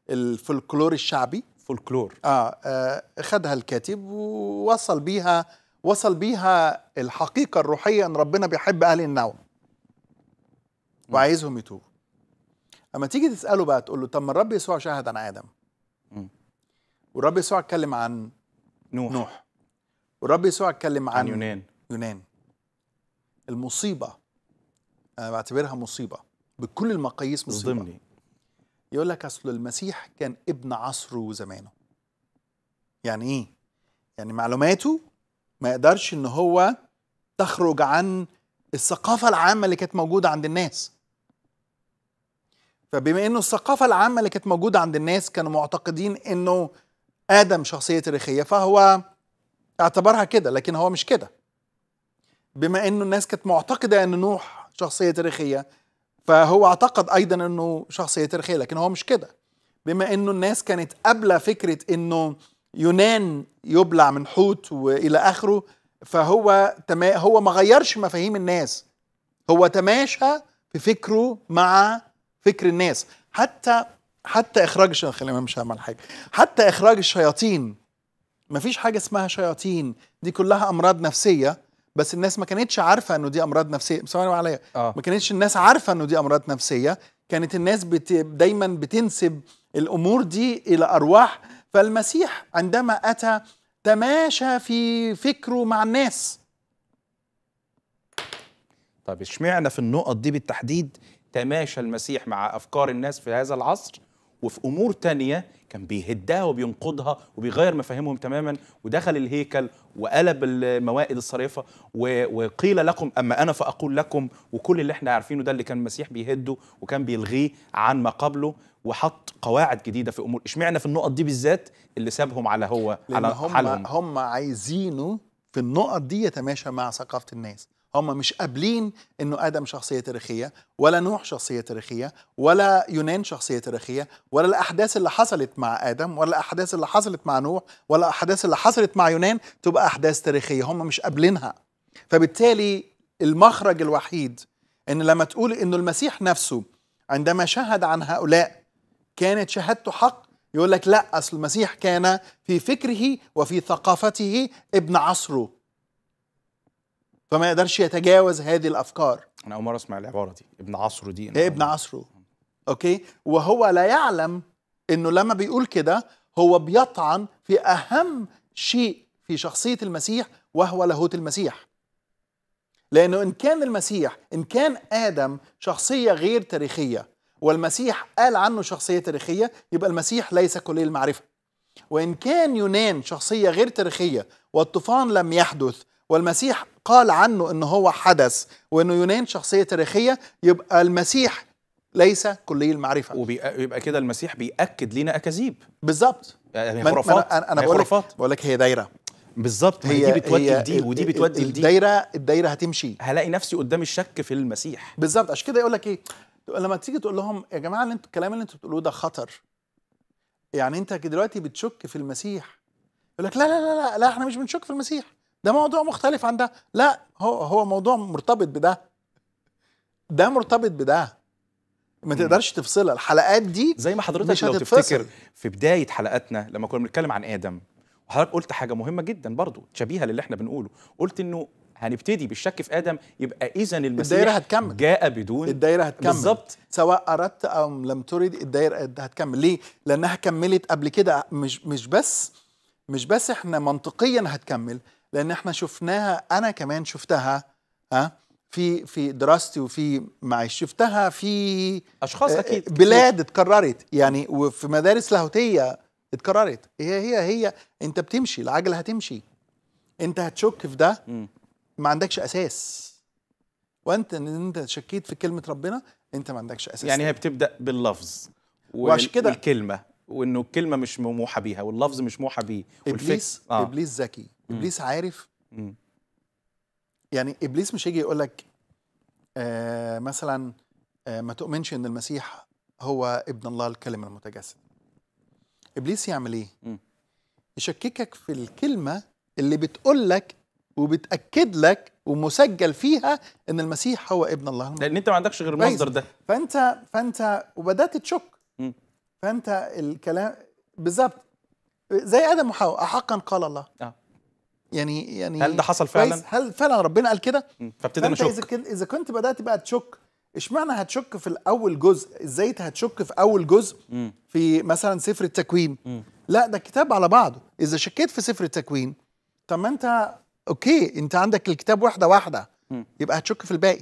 الفولكلور الشعبي فولكلور آه, اه خدها الكاتب ووصل بيها وصل بيها الحقيقه الروحيه ان ربنا بيحب اهل النوم وعايزهم يتوبوا اما تيجي تساله بقى تقول له طب ما الرب يسوع شهد عن ادم والرب يسوع اتكلم عن نوح نوح والرب يسوع اتكلم عن, عن يونان يونان المصيبه انا بعتبرها مصيبه بكل المقاييس مصيبه ضمني يقول لك اصل المسيح كان ابن عصره وزمانه يعني ايه يعني معلوماته ما يقدرش ان هو تخرج عن الثقافه العامه اللي كانت موجوده عند الناس فبما انه الثقافه العامه اللي كانت موجوده عند الناس كانوا معتقدين انه آدم شخصية تاريخية فهو اعتبرها كده لكن هو مش كده بما انه الناس كانت معتقدة ان نوح شخصية تاريخية فهو اعتقد ايضا انه شخصية تاريخية لكن هو مش كده بما انه الناس كانت قبل فكرة انه يونان يبلع من حوت والى اخره فهو تما هو ما غيرش مفاهيم الناس هو تماشى في فكره مع فكر الناس حتى حتى اخراج خلينا مش هعمل حاجه حتى اخراج الشياطين مفيش حاجه اسمها شياطين دي كلها امراض نفسيه بس الناس ما كانتش عارفه انه دي امراض نفسيه ثواني عليا آه. ما كانتش الناس عارفه انه دي امراض نفسيه كانت الناس بت... دايما بتنسب الامور دي الى ارواح فالمسيح عندما اتى تماشى في فكره مع الناس طيب اشمعنى في النقط دي بالتحديد تماشى المسيح مع افكار الناس في هذا العصر وفي امور تانية كان بيهدها وبينقضها وبيغير مفاهيمهم تماما ودخل الهيكل وقلب الموائد الصريفه وقيل لكم اما انا فاقول لكم وكل اللي احنا عارفينه ده اللي كان المسيح بيهده وكان بيلغيه عن ما قبله وحط قواعد جديده في امور اشمعنا في النقط دي بالذات اللي سابهم على هو على هم حالهم هم عايزينه في النقط دي يتماشى مع ثقافه الناس هم مش قابلين انه ادم شخصيه تاريخيه ولا نوح شخصيه تاريخيه ولا يونان شخصيه تاريخيه ولا الاحداث اللي حصلت مع ادم ولا الاحداث اللي حصلت مع نوح ولا الاحداث اللي حصلت مع يونان تبقى احداث تاريخيه هم مش قابلينها فبالتالي المخرج الوحيد ان لما تقول انه المسيح نفسه عندما شهد عن هؤلاء كانت شهادته حق يقول لك لا اصل المسيح كان في فكره وفي ثقافته ابن عصره فما يقدرش يتجاوز هذه الافكار انا اول مره اسمع العباره دي ابن عصره دي إيه ابن عصره اوكي وهو لا يعلم انه لما بيقول كده هو بيطعن في اهم شيء في شخصيه المسيح وهو لاهوت المسيح لانه ان كان المسيح ان كان ادم شخصيه غير تاريخيه والمسيح قال عنه شخصيه تاريخيه يبقى المسيح ليس كلي المعرفه وان كان يونان شخصيه غير تاريخيه والطوفان لم يحدث والمسيح قال عنه ان هو حدث وانه يونان شخصيه تاريخيه يبقى المسيح ليس كلي المعرفه ويبقى كده المسيح بياكد لنا اكاذيب بالظبط يعني خرافات انا, أنا بقول لك بقول لك هي دايره بالظبط هي, هي دي بتودي لدي ودي بتودي لدي الدايره الدايره هتمشي هلاقي نفسي قدام الشك في المسيح بالظبط عشان كده يقول لك ايه لما تيجي تقول لهم يا جماعه اللي انت الكلام اللي انتوا بتقولوه ده خطر يعني انت دلوقتي بتشك في المسيح يقول لك لا لا لا لا, لا احنا مش بنشك في المسيح ده موضوع مختلف عن ده لا هو هو موضوع مرتبط بده ده مرتبط بده ما تقدرش تفصلها الحلقات دي زي ما حضرتك لو تفتكر في بدايه حلقاتنا لما كنا بنتكلم عن ادم وحضرتك قلت حاجه مهمه جدا برضو شبيهه للي احنا بنقوله قلت انه هنبتدي بالشك في ادم يبقى اذا المسيح الدايره هتكمل جاء بدون الدايره هتكمل بالظبط سواء اردت ام لم ترد الدايره هتكمل ليه لانها كملت قبل كده مش مش بس مش بس احنا منطقيا هتكمل لان احنا شفناها انا كمان شفتها ها في في دراستي وفي معي شفتها في اشخاص آه، اكيد بلاد اتكررت يعني وفي مدارس لاهوتيه اتكررت هي هي هي انت بتمشي العجله هتمشي انت هتشك في ده ما عندكش اساس وانت ان انت شكيت في كلمه ربنا انت ما عندكش اساس يعني هي بتبدا باللفظ وعشان كده وانه الكلمه مش موحى بيها واللفظ مش موحى بيه والفكر ابليس آه. ابليس ذكي ابليس عارف يعني ابليس مش هيجي يقول لك آه مثلا آه ما تؤمنش ان المسيح هو ابن الله الكلمه المتجسد ابليس يعمل ايه يشككك في الكلمه اللي بتقول لك وبتاكد لك ومسجل فيها ان المسيح هو ابن الله المتجسد. لان انت ما عندكش غير المصدر ده فانت فانت وبدات تشك فانت الكلام بالظبط زي ادم وحواء احقا قال الله آه. يعني يعني هل ده حصل فعلا؟ هل فعلا ربنا قال كده؟ فابتدى نشك اذا كنت بدات بقى تشك اشمعنى هتشك في الاول جزء؟ ازاي هتشك في اول جزء في مثلا سفر التكوين؟ لا ده كتاب على بعضه، اذا شكيت في سفر التكوين طب ما انت اوكي انت عندك الكتاب واحده واحده يبقى هتشك في الباقي.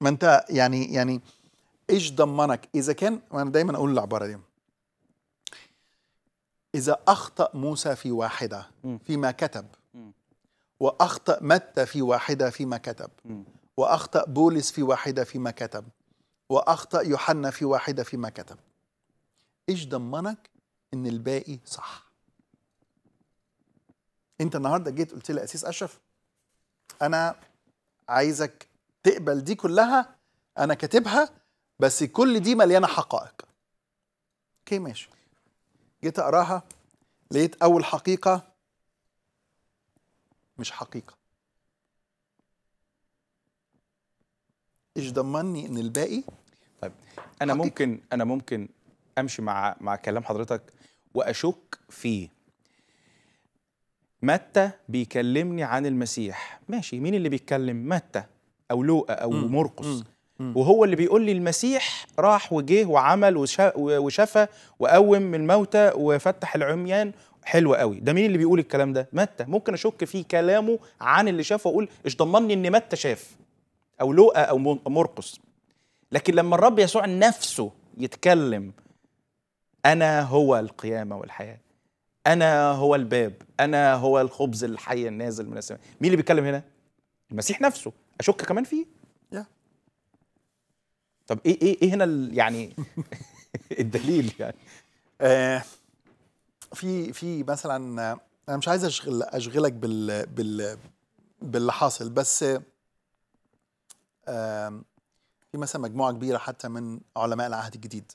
ما انت يعني يعني ايش ضمنك؟ اذا كان وانا دايما اقول العباره دي إذا أخطأ موسى في واحدة فيما كتب وأخطأ متى في واحدة فيما كتب وأخطأ بولس في واحدة فيما كتب وأخطأ يوحنا في واحدة فيما كتب إيش ضمنك إن الباقي صح أنت النهاردة جيت قلت لي أسيس أشرف أنا عايزك تقبل دي كلها أنا كاتبها بس كل دي مليانة حقائق اوكي ماشي جيت اقراها لقيت اول حقيقه مش حقيقه ايش ضمني ان الباقي طيب انا حقيقة. ممكن انا ممكن امشي مع مع كلام حضرتك واشك فيه متى بيكلمني عن المسيح ماشي مين اللي بيتكلم متى او لوقا او مرقس وهو اللي بيقول لي المسيح راح وجه وعمل وشفى وقوم الموتى وفتح العميان حلو قوي ده مين اللي بيقول الكلام ده متى ممكن اشك في كلامه عن اللي شافه واقول ايش ضمني ان متى شاف او لوقا او مرقس لكن لما الرب يسوع نفسه يتكلم انا هو القيامه والحياه انا هو الباب انا هو الخبز الحي النازل من السماء مين اللي بيتكلم هنا المسيح نفسه اشك كمان فيه طب ايه ايه ايه هنا يعني الدليل يعني آه، في في مثلا انا مش عايز اشغل اشغلك بال بال باللي حاصل بس في مثلا مجموعه كبيره حتى من علماء العهد الجديد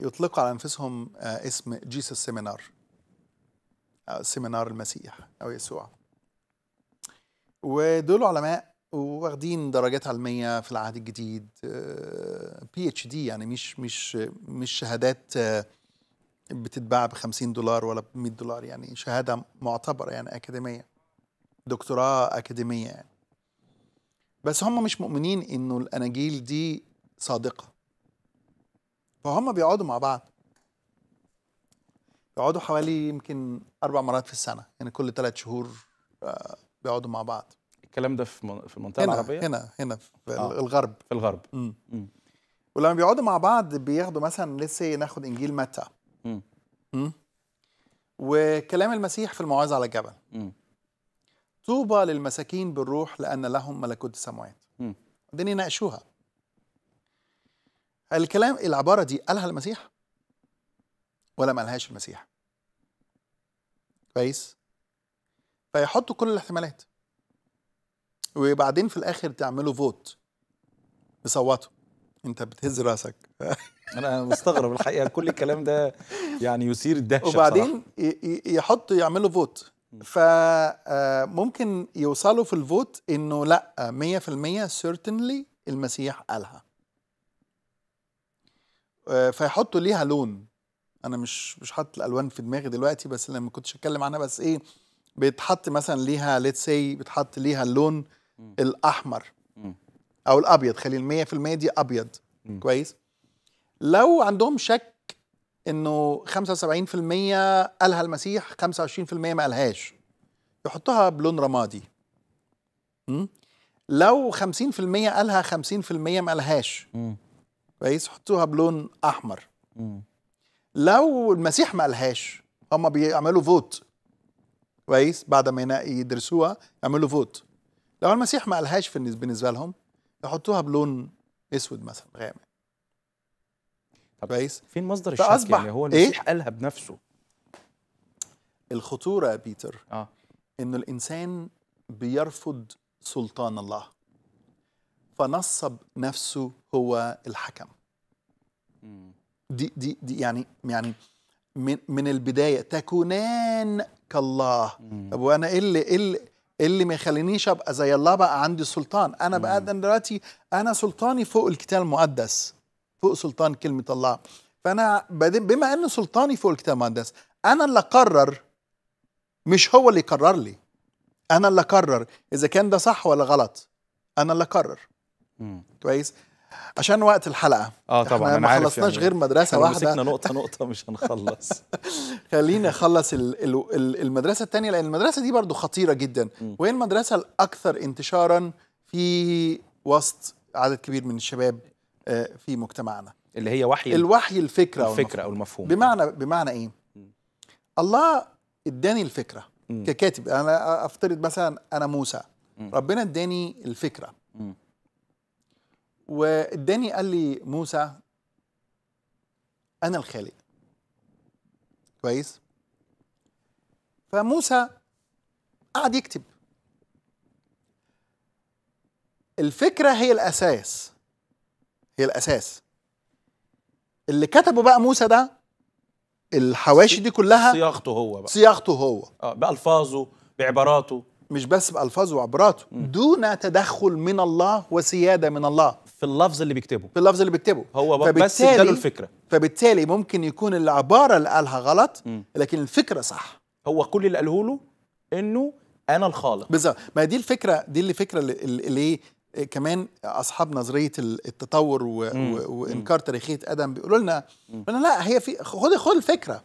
يطلقوا على انفسهم آه، اسم جيسوس سيمينار آه، سيمينار المسيح او يسوع ودول علماء وواخدين درجات علميه في العهد الجديد بي اتش دي يعني مش مش مش شهادات آه، بتتباع ب 50 دولار ولا ب 100 دولار يعني شهاده معتبره يعني اكاديميه دكتوراه اكاديميه يعني بس هم مش مؤمنين انه الاناجيل دي صادقه فهم بيقعدوا مع بعض بيقعدوا حوالي يمكن اربع مرات في السنه يعني كل ثلاث شهور آه، بيقعدوا مع بعض الكلام ده في في المنطقه هنا العربيه هنا هنا في آه. الغرب في الغرب م. م. ولما بيقعدوا مع بعض بياخدوا مثلا لسه ناخد انجيل متى وكلام المسيح في الموعظه على الجبل طوبى للمساكين بالروح لان لهم ملكوت السماوات بعدين يناقشوها الكلام العباره دي قالها المسيح ولا ما قالهاش المسيح كويس فيحطوا كل الاحتمالات وبعدين في الاخر تعملوا فوت بصوتوا انت بتهز راسك انا مستغرب الحقيقه كل الكلام ده يعني يثير الدهشه وبعدين يحطوا يعملوا فوت فممكن آه، يوصلوا في الفوت انه لا 100% سيرتنلي المسيح قالها آه، فيحطوا ليها لون انا مش مش حاطط الالوان في دماغي دلوقتي بس لما كنتش اتكلم عنها بس ايه بيتحط مثلا ليها ليتس سي بيتحط ليها اللون الاحمر او الابيض خلي ال 100% دي ابيض كويس لو عندهم شك انه 75% قالها المسيح 25% ما قالهاش يحطها بلون رمادي لو 50% قالها 50% ما قالهاش كويس حطوها بلون احمر لو المسيح ما قالهاش هم بيعملوا فوت كويس بعد ما يدرسوها يعملوا فوت لو المسيح ما قالهاش في بالنسبه لهم يحطوها بلون اسود مثلا غامق كويس فين مصدر الشك يعني هو المسيح إيه؟ قالها بنفسه الخطوره يا بيتر اه انه الانسان بيرفض سلطان الله فنصب نفسه هو الحكم دي دي, دي يعني يعني من من البدايه تكونان كالله طب وانا ايه اللي ايه اللي ما يخلينيش ابقى زي الله بقى عندي سلطان انا بقى دلوقتي انا سلطاني فوق الكتاب المقدس فوق سلطان كلمه الله فانا بما ان سلطاني فوق الكتاب المقدس انا اللي اقرر مش هو اللي يقرر لي انا اللي اقرر اذا كان ده صح ولا غلط انا اللي اقرر كويس عشان وقت الحلقه اه طبعا انا ما خلصناش يعني غير مدرسه واحده مسكنا نقطه نقطه مش هنخلص خلينا اخلص المدرسه الثانيه لان المدرسه دي برضو خطيره جدا وهي المدرسه الاكثر انتشارا في وسط عدد كبير من الشباب آه، في مجتمعنا اللي هي وحي الوحي الفكره الفكره او المفهوم بمعنى بمعنى ايه الله اداني الفكره ككاتب انا افترض مثلا انا موسى ربنا اداني الفكره واداني قال لي موسى انا الخالق كويس فموسى قعد يكتب الفكره هي الاساس هي الاساس اللي كتبه بقى موسى ده الحواشي دي كلها صياغته هو بقى صياغته هو اه بالفاظه بعباراته مش بس بالفاظه وعباراته دون تدخل من الله وسياده من الله في اللفظ اللي بيكتبه في اللفظ اللي بيكتبه هو بس اداله الفكره فبالتالي ممكن يكون العباره اللي قالها غلط لكن الفكره صح هو كل اللي قاله له انه انا الخالق بالظبط ما دي الفكره دي اللي فكره اللي إيه، إيه، كمان اصحاب نظريه التطور و... وانكار تاريخيه ادم بيقولوا لنا انا لا هي في خد خد الفكره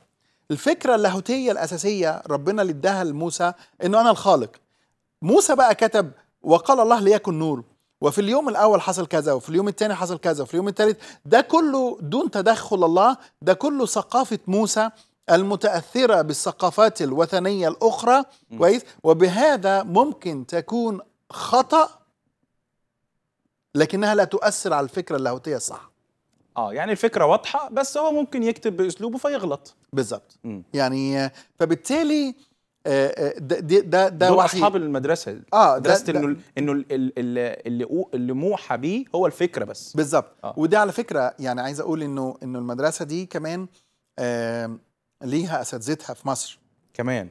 الفكره اللاهوتيه الاساسيه ربنا اللي اداها لموسى انه انا الخالق موسى بقى كتب وقال الله ليكن نور وفي اليوم الاول حصل كذا وفي اليوم الثاني حصل كذا وفي اليوم الثالث ده كله دون تدخل الله ده كله ثقافه موسى المتاثره بالثقافات الوثنيه الاخرى كويس وبهذا ممكن تكون خطا لكنها لا تؤثر على الفكره اللاهوتيه الصح اه يعني الفكره واضحه بس هو ممكن يكتب باسلوبه فيغلط بالظبط يعني فبالتالي آه، آه، ده ده ده دول اصحاب المدرسه اه درست انه انه اللي اللي موحى بيه هو الفكره بس بالظبط آه. وده على فكره يعني عايز اقول انه انه المدرسه دي كمان آه ليها اساتذتها في مصر كمان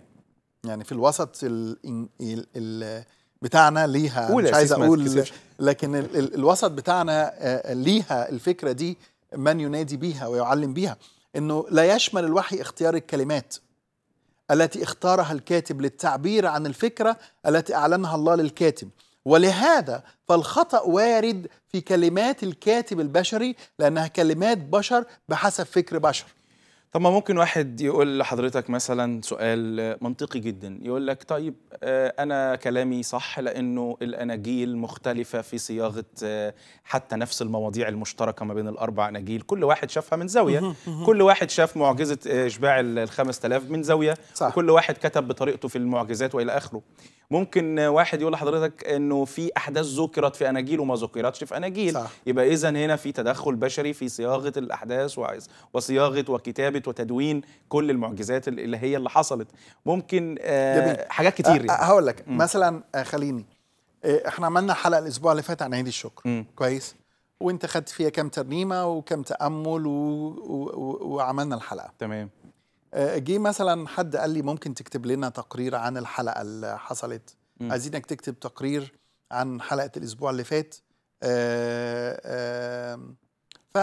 يعني في الوسط الـ الـ الـ بتاعنا ليها مش عايز اقول لكن الـ الـ الوسط بتاعنا آه ليها الفكره دي من ينادي بيها ويعلم بيها انه لا يشمل الوحي اختيار الكلمات التي اختارها الكاتب للتعبير عن الفكرة التي أعلنها الله للكاتب ولهذا فالخطأ وارد في كلمات الكاتب البشري لأنها كلمات بشر بحسب فكر بشر طب ما ممكن واحد يقول لحضرتك مثلا سؤال منطقي جدا يقول لك طيب آه، انا كلامي صح لانه الاناجيل مختلفه في صياغه آه، حتى نفس المواضيع المشتركه ما بين الاربع اناجيل كل واحد شافها من زاويه كل واحد شاف معجزه آه، اشباع ال 5000 من زاويه صح. وكل واحد كتب بطريقته في المعجزات والى اخره ممكن واحد يقول لحضرتك انه في احداث ذكرت في اناجيل وما ذكرتش في اناجيل صح. يبقى اذا هنا في تدخل بشري في صياغه الاحداث وصياغه وكتابه وتدوين كل المعجزات الالهيه اللي حصلت ممكن آه حاجات كتير آه، يعني. آه، هقول لك مثلا آه، خليني احنا عملنا حلقه الاسبوع اللي فات عن عيد الشكر م. كويس وانت خدت فيها كام ترنيمه وكم تامل و... و... و... وعملنا الحلقه تمام جه مثلا حد قال لي ممكن تكتب لنا تقرير عن الحلقه اللي حصلت م. عايزينك تكتب تقرير عن حلقه الاسبوع اللي فات ف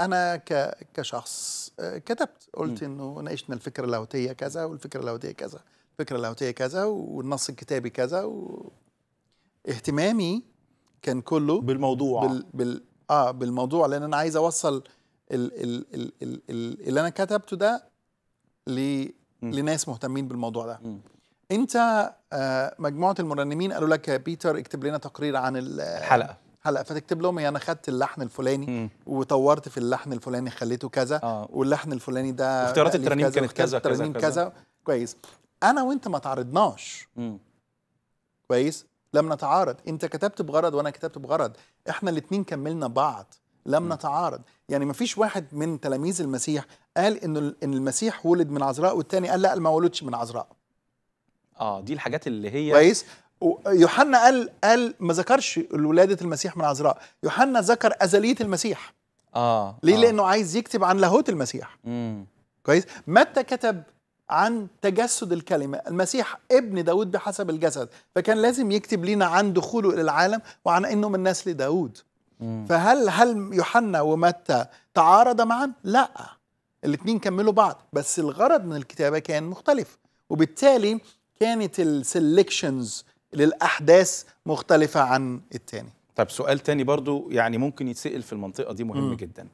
انا كشخص آه، كتبت قلت انه ناقشنا الفكره اللاهوتيه كذا والفكره اللاهوتيه كذا الفكره اللاهوتيه كذا والنص الكتابي كذا و... اهتمامي كان كله بالموضوع بال... بال... اه بالموضوع لان انا عايز اوصل ال... ال... ال... ال... ال... اللي انا كتبته ده ل... لناس مهتمين بالموضوع ده م. انت آه مجموعه المرنمين قالوا لك يا بيتر اكتب لنا تقرير عن الحلقه حلقه فتكتب لهم هي انا خدت اللحن الفلاني وطورت في اللحن الفلاني خليته كذا آه. واللحن الفلاني ده اختيارات الترانيم كانت كذا كذا كذا كويس انا وانت ما تعرضناش كويس لم نتعارض انت كتبت بغرض وانا كتبت بغرض احنا الاثنين كملنا بعض لم م. نتعارض يعني ما فيش واحد من تلاميذ المسيح قال انه ان المسيح ولد من عذراء والتاني قال لا ما ولدش من عذراء اه دي الحاجات اللي هي كويس يوحنا قال قال ما ذكرش ولاده المسيح من عذراء يوحنا ذكر ازليه المسيح اه ليه آه. لانه عايز يكتب عن لاهوت المسيح مم. كويس متى كتب عن تجسد الكلمة المسيح ابن داود بحسب الجسد فكان لازم يكتب لنا عن دخوله إلى العالم وعن أنه من نسل داود مم. فهل هل يوحنا ومتى تعارض معا؟ لا الاثنين كملوا بعض بس الغرض من الكتابة كان مختلف وبالتالي كانت السلكشنز للاحداث مختلفه عن التاني طب سؤال تاني برضو يعني ممكن يتسال في المنطقه دي مهم م. جدا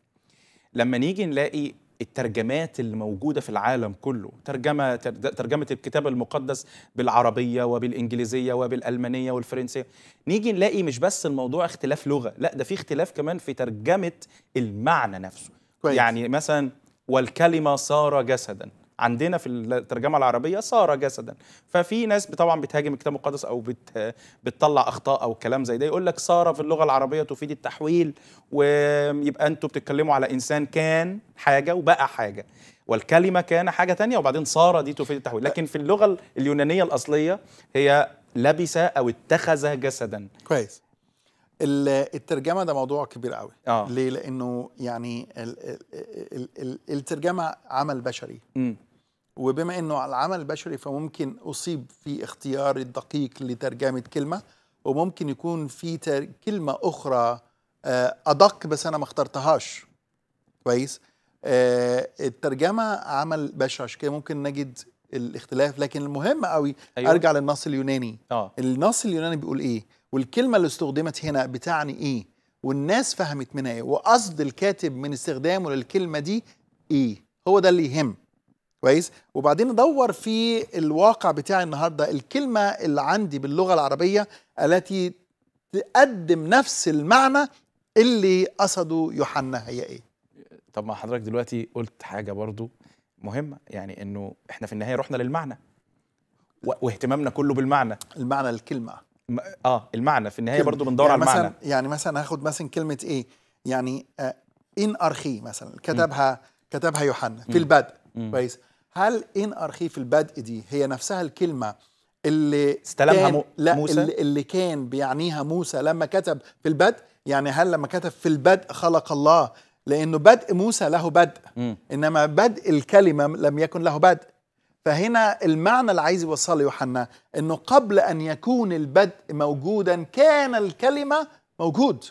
لما نيجي نلاقي الترجمات اللي موجوده في العالم كله ترجمه ترجمه الكتاب المقدس بالعربيه وبالانجليزيه وبالالمانيه والفرنسيه نيجي نلاقي مش بس الموضوع اختلاف لغه لا ده في اختلاف كمان في ترجمه المعنى نفسه كويس. يعني مثلا والكلمه صار جسدا عندنا في الترجمه العربيه صار جسدا ففي ناس طبعا بتهاجم الكتاب المقدس او بت بتطلع اخطاء او كلام زي ده يقول لك صار في اللغه العربيه تفيد التحويل ويبقى انتوا بتتكلموا على انسان كان حاجه وبقى حاجه والكلمه كان حاجه تانية وبعدين صار دي تفيد التحويل لكن في اللغه اليونانيه الاصليه هي لبس او اتخذ جسدا كويس الترجمه ده موضوع كبير قوي آه. ليه لانه يعني ال ال ال الترجمه عمل بشري م. وبما انه العمل البشري فممكن اصيب في اختيار الدقيق لترجمه كلمه وممكن يكون في كلمه اخرى آه، ادق بس انا ما اخترتهاش كويس آه، الترجمه عمل بشري عشان كده ممكن نجد الاختلاف لكن المهم قوي أيوة. ارجع للنص اليوناني آه. النص اليوناني بيقول ايه والكلمه اللي استخدمت هنا بتعني ايه والناس فهمت منها ايه وقصد الكاتب من استخدامه للكلمه دي ايه هو ده اللي يهم كويس وبعدين ادور في الواقع بتاعي النهارده الكلمه اللي عندي باللغه العربيه التي تقدم نفس المعنى اللي قصده يوحنا هي ايه طب ما حضرتك دلوقتي قلت حاجه برضو مهمه يعني انه احنا في النهايه رحنا للمعنى واهتمامنا كله بالمعنى المعنى الكلمه اه المعنى في النهايه برضو بندور يعني على المعنى مثلا يعني مثلا هاخد مثلا كلمه ايه يعني آه ان ارخي مثلا كتبها م. كتبها يوحنا في البدء كويس هل ان ارخيف البدء دي هي نفسها الكلمه اللي استلمها مو... لا موسى اللي, اللي كان بيعنيها موسى لما كتب في البدء يعني هل لما كتب في البدء خلق الله لانه بدء موسى له بدء م. انما بدء الكلمه لم يكن له بدء فهنا المعنى اللي عايز يوصله يوحنا انه قبل ان يكون البدء موجودا كان الكلمه موجود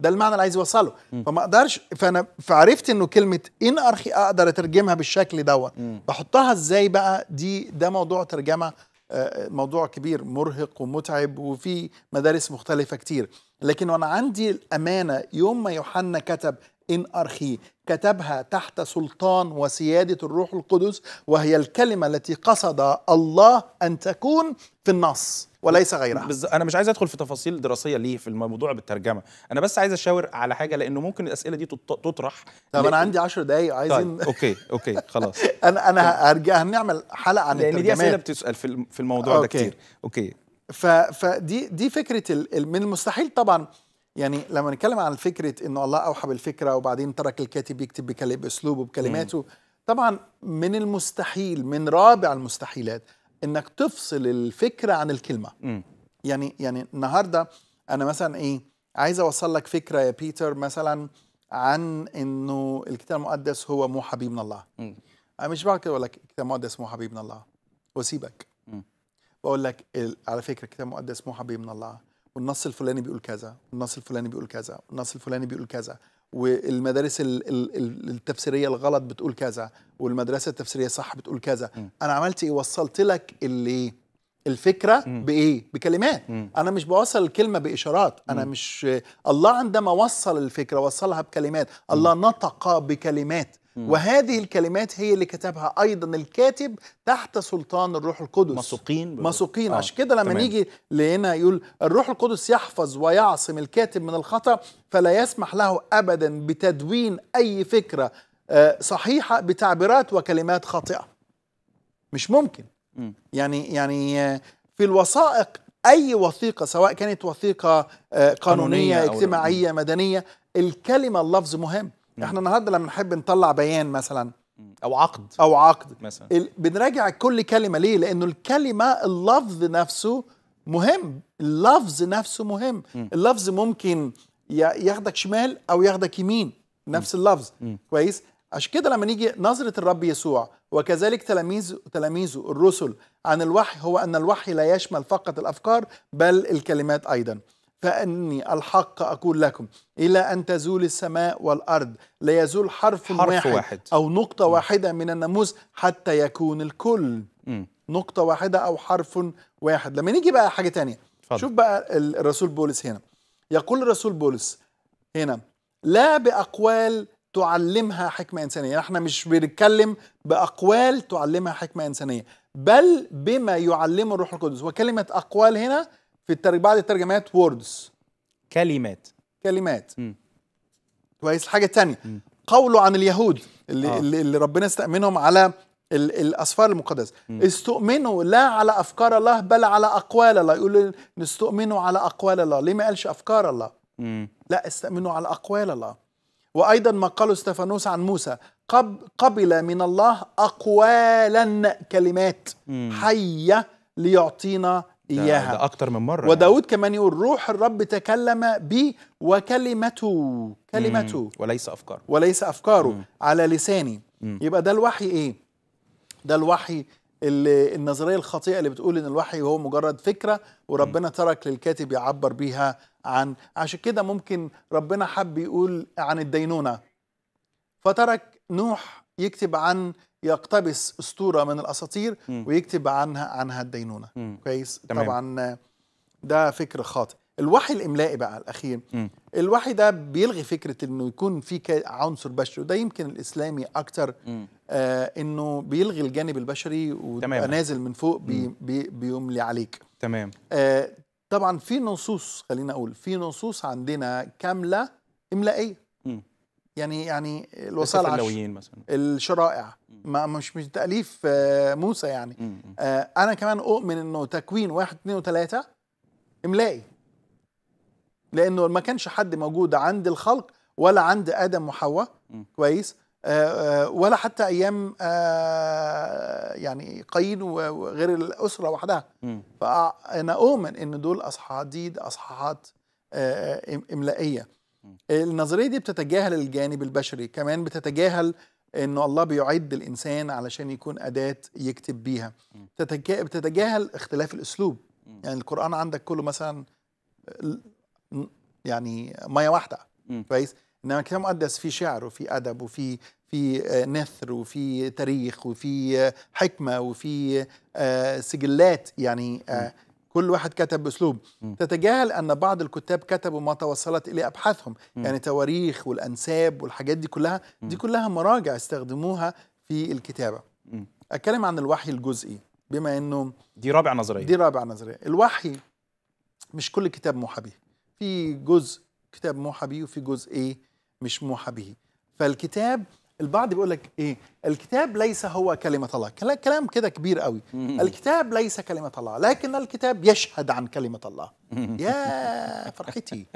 ده المعنى اللي عايز يوصله فما اقدرش فانا فعرفت انه كلمه ان ارخي اقدر اترجمها بالشكل دوت بحطها ازاي بقى دي ده موضوع ترجمه آه، موضوع كبير مرهق ومتعب وفي مدارس مختلفه كتير لكن وانا عندي الامانه يوم ما يوحنا كتب ان ارخي كتبها تحت سلطان وسياده الروح القدس وهي الكلمه التي قصد الله ان تكون في النص وليس غيرها بز... انا مش عايز ادخل في تفاصيل دراسيه ليه في الموضوع بالترجمه انا بس عايز اشاور على حاجه لانه ممكن الاسئله دي تط... تطرح طب انا عندي 10 دقايق عايزين طيب. اوكي اوكي خلاص انا انا طيب. هرجع هنعمل حلقه عن لان دي اسئله بتسال في الموضوع أوكي. ده كتير اوكي ف... فدي دي فكره ال... من المستحيل طبعا يعني لما نتكلم عن فكره انه الله اوحى بالفكره وبعدين ترك الكاتب يكتب باسلوبه بكلماته طبعا من المستحيل من رابع المستحيلات انك تفصل الفكره عن الكلمه يعني يعني النهارده انا مثلا ايه عايز اوصل لك فكره يا بيتر مثلا عن انه الكتاب المقدس هو مو حبيب من الله انا مش بقعد كده اقول لك الكتاب المقدس مو حبيب من الله واسيبك بقول لك على فكره الكتاب المقدس مو حبيب من الله والنص الفلاني بيقول كذا والنص الفلاني بيقول كذا والنص الفلاني بيقول كذا والمدارس التفسيريه الغلط بتقول كذا والمدرسه التفسيريه صح بتقول كذا م. انا عملت ايه وصلت لك اللي الفكره م. بايه بكلمات م. انا مش بوصل الكلمه باشارات انا مش الله عندما وصل الفكره وصلها بكلمات الله نطق بكلمات وهذه الكلمات هي اللي كتبها ايضا الكاتب تحت سلطان الروح القدس مسوقين مسوقين آه. عشان كده لما تمام. نيجي لهنا يقول الروح القدس يحفظ ويعصم الكاتب من الخطا فلا يسمح له ابدا بتدوين اي فكره آه، صحيحه بتعبيرات وكلمات خاطئه مش ممكن م. يعني يعني آه، في الوثائق اي وثيقه سواء كانت وثيقه آه، قانونيه, قانونية اجتماعيه أو... مدنيه الكلمه اللفظ مهم احنا النهارده لما نحب نطلع بيان مثلا او عقد او عقد مثلا بنراجع كل كلمه ليه لانه الكلمه اللفظ نفسه مهم اللفظ نفسه مهم اللفظ ممكن ياخدك شمال او ياخدك يمين نفس اللفظ كويس عشان كده لما نيجي نظره الرب يسوع وكذلك تلاميذ تلاميذه الرسل عن الوحي هو ان الوحي لا يشمل فقط الافكار بل الكلمات ايضا فاني الحق اقول لكم الى ان تزول السماء والارض لا يزول حرف, حرف واحد, واحد او نقطه م. واحده من الناموس حتى يكون الكل م. نقطه واحده او حرف واحد لما نيجي بقى حاجه تانية فضل. شوف بقى الرسول بولس هنا يقول الرسول بولس هنا لا باقوال تعلمها حكمه انسانيه يعني احنا مش بنتكلم باقوال تعلمها حكمه انسانيه بل بما يعلمه الروح القدس وكلمه اقوال هنا في الترج... بعد الترجمات ووردز كلمات كلمات كويس حاجه تانية م. قوله عن اليهود اللي, آه. اللي ربنا استأمنهم على الاسفار المقدسه استؤمنوا لا على افكار الله بل على اقوال الله يقول نستؤمنوا على اقوال الله ليه ما قالش افكار الله لا استؤمنوا على اقوال الله وايضا ما قاله استفانوس عن موسى قب قبل من الله اقوالا كلمات حيه ليعطينا إياها ده أكتر من مرة يعني. وداود يعني. كمان يقول روح الرب تكلم بي وكلمته كلمته مم. وليس أفكاره وليس أفكاره مم. على لساني مم. يبقى ده الوحي إيه؟ ده الوحي اللي النظرية الخاطئة اللي بتقول إن الوحي هو مجرد فكرة وربنا مم. ترك للكاتب يعبر بيها عن عشان كده ممكن ربنا حب يقول عن الدينونة فترك نوح يكتب عن يقتبس اسطوره من الاساطير ويكتب عنها عنها الدينونه كويس تمام. طبعا ده فكر خاطئ الوحي الاملائي بقى الاخير مم. الوحي ده بيلغي فكره انه يكون في عنصر بشري وده يمكن الاسلامي اكتر آه انه بيلغي الجانب البشري وتبقى نازل من فوق بي بي بيملي عليك تمام آه طبعا في نصوص خلينا اقول في نصوص عندنا كامله املائيه يعني يعني الوصال على مثلا الشرائع ما مش مش تاليف آه، موسى يعني آه، انا كمان اؤمن انه تكوين واحد اثنين وثلاثه املائي لانه ما كانش حد موجود عند الخلق ولا عند ادم وحواء كويس آه، ولا حتى ايام يعني قايين وغير الاسره وحدها فانا اؤمن ان دول اصحاح دي اصحاحات املائيه النظريه دي بتتجاهل الجانب البشري كمان بتتجاهل انه الله بيعد الانسان علشان يكون اداه يكتب بيها بتتجاهل اختلاف الاسلوب يعني القران عندك كله مثلا يعني ميه واحده كويس انما الكتاب المقدس فيه شعر وفي ادب وفي في آه، نثر وفي تاريخ وفي آه، حكمه وفي آه، سجلات يعني كل واحد كتب باسلوب تتجاهل ان بعض الكتاب كتبوا ما توصلت اليه ابحاثهم م. يعني تواريخ والانساب والحاجات دي كلها دي كلها مراجع استخدموها في الكتابه م. اتكلم عن الوحي الجزئي بما انه دي رابع نظريه دي رابع نظريه الوحي مش كل كتاب موحى به في جزء كتاب موحى به وفي جزء ايه مش موحى به فالكتاب البعض بيقول لك ايه الكتاب ليس هو كلمه الله كلام كده كبير قوي الكتاب ليس كلمه الله لكن الكتاب يشهد عن كلمه الله يا فرحتي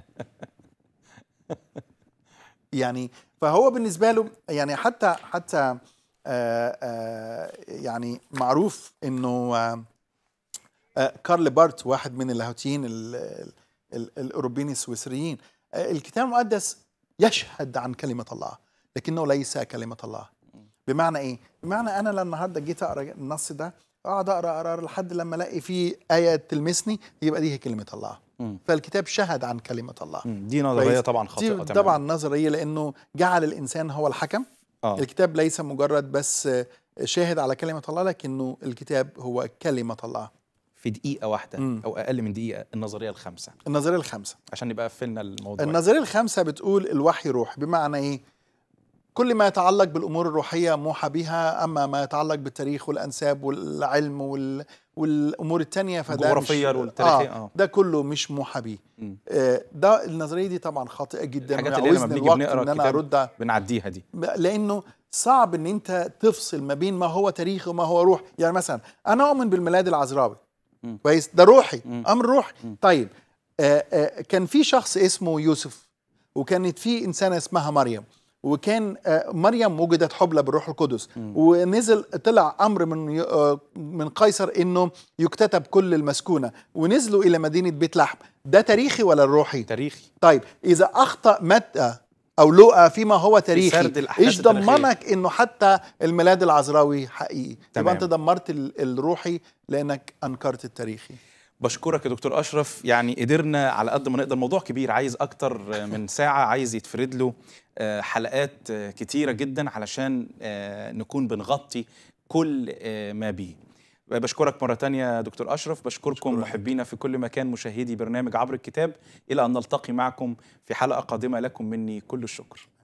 يعني فهو بالنسبه له يعني حتى حتى آآ آه، آآ آه، يعني معروف انه آه، كارل بارت واحد من اللاهوتيين الاوروبيين السويسريين الكتاب المقدس يشهد عن كلمه الله لكنه ليس كلمه الله بمعنى ايه بمعنى انا النهارده جيت اقرا النص ده اقعد اقرا اقرا لحد لما الاقي فيه ايه تلمسني يبقى دي هي كلمه الله فالكتاب شهد عن كلمه الله دي نظريه طبعا خاطئه دي طبعا نظريه لانه جعل الانسان هو الحكم آه. الكتاب ليس مجرد بس شاهد على كلمه الله لكنه الكتاب هو كلمه الله في دقيقه واحده م. او اقل من دقيقه النظريه الخامسه النظريه الخامسه عشان يبقى قفلنا الموضوع النظريه الخامسه بتقول الوحي روح بمعنى ايه كل ما يتعلق بالامور الروحيه موحى بها اما ما يتعلق بالتاريخ والانساب والعلم وال... والامور الثانيه فده الجغرافيه آه، والتاريخيه آه, آه. ده كله مش موحى به آه ده النظريه دي طبعا خاطئه جدا الحاجات اللي لما بنيجي بنقرا إن أنا أرد بنعديها دي لانه صعب ان انت تفصل ما بين ما هو تاريخ وما هو روح يعني مثلا انا اؤمن بالميلاد العذراوي كويس ده روحي م. امر روحي م. طيب آه آه كان في شخص اسمه يوسف وكانت في انسانه اسمها مريم وكان آه، مريم وجدت حبلى بالروح القدس ونزل طلع امر من آه، من قيصر انه يكتتب كل المسكونه ونزلوا الى مدينه بيت لحم ده تاريخي ولا الروحي تاريخي طيب اذا اخطا متى او لوقى فيما هو تاريخي ايش ضمنك انه حتى الميلاد العذراوي حقيقي تمام. يبقى انت دمرت الروحي لانك انكرت التاريخي بشكرك يا دكتور اشرف يعني قدرنا على قد ما نقدر موضوع كبير عايز اكتر من ساعه عايز يتفرد له آه، حلقات آه، كتيره جدا علشان آه، نكون بنغطي كل ما بيه بشكرك مره تانية يا دكتور اشرف بشكركم محبينا في كل مكان مشاهدي برنامج عبر الكتاب الى ان نلتقي معكم في حلقه قادمه لكم مني كل الشكر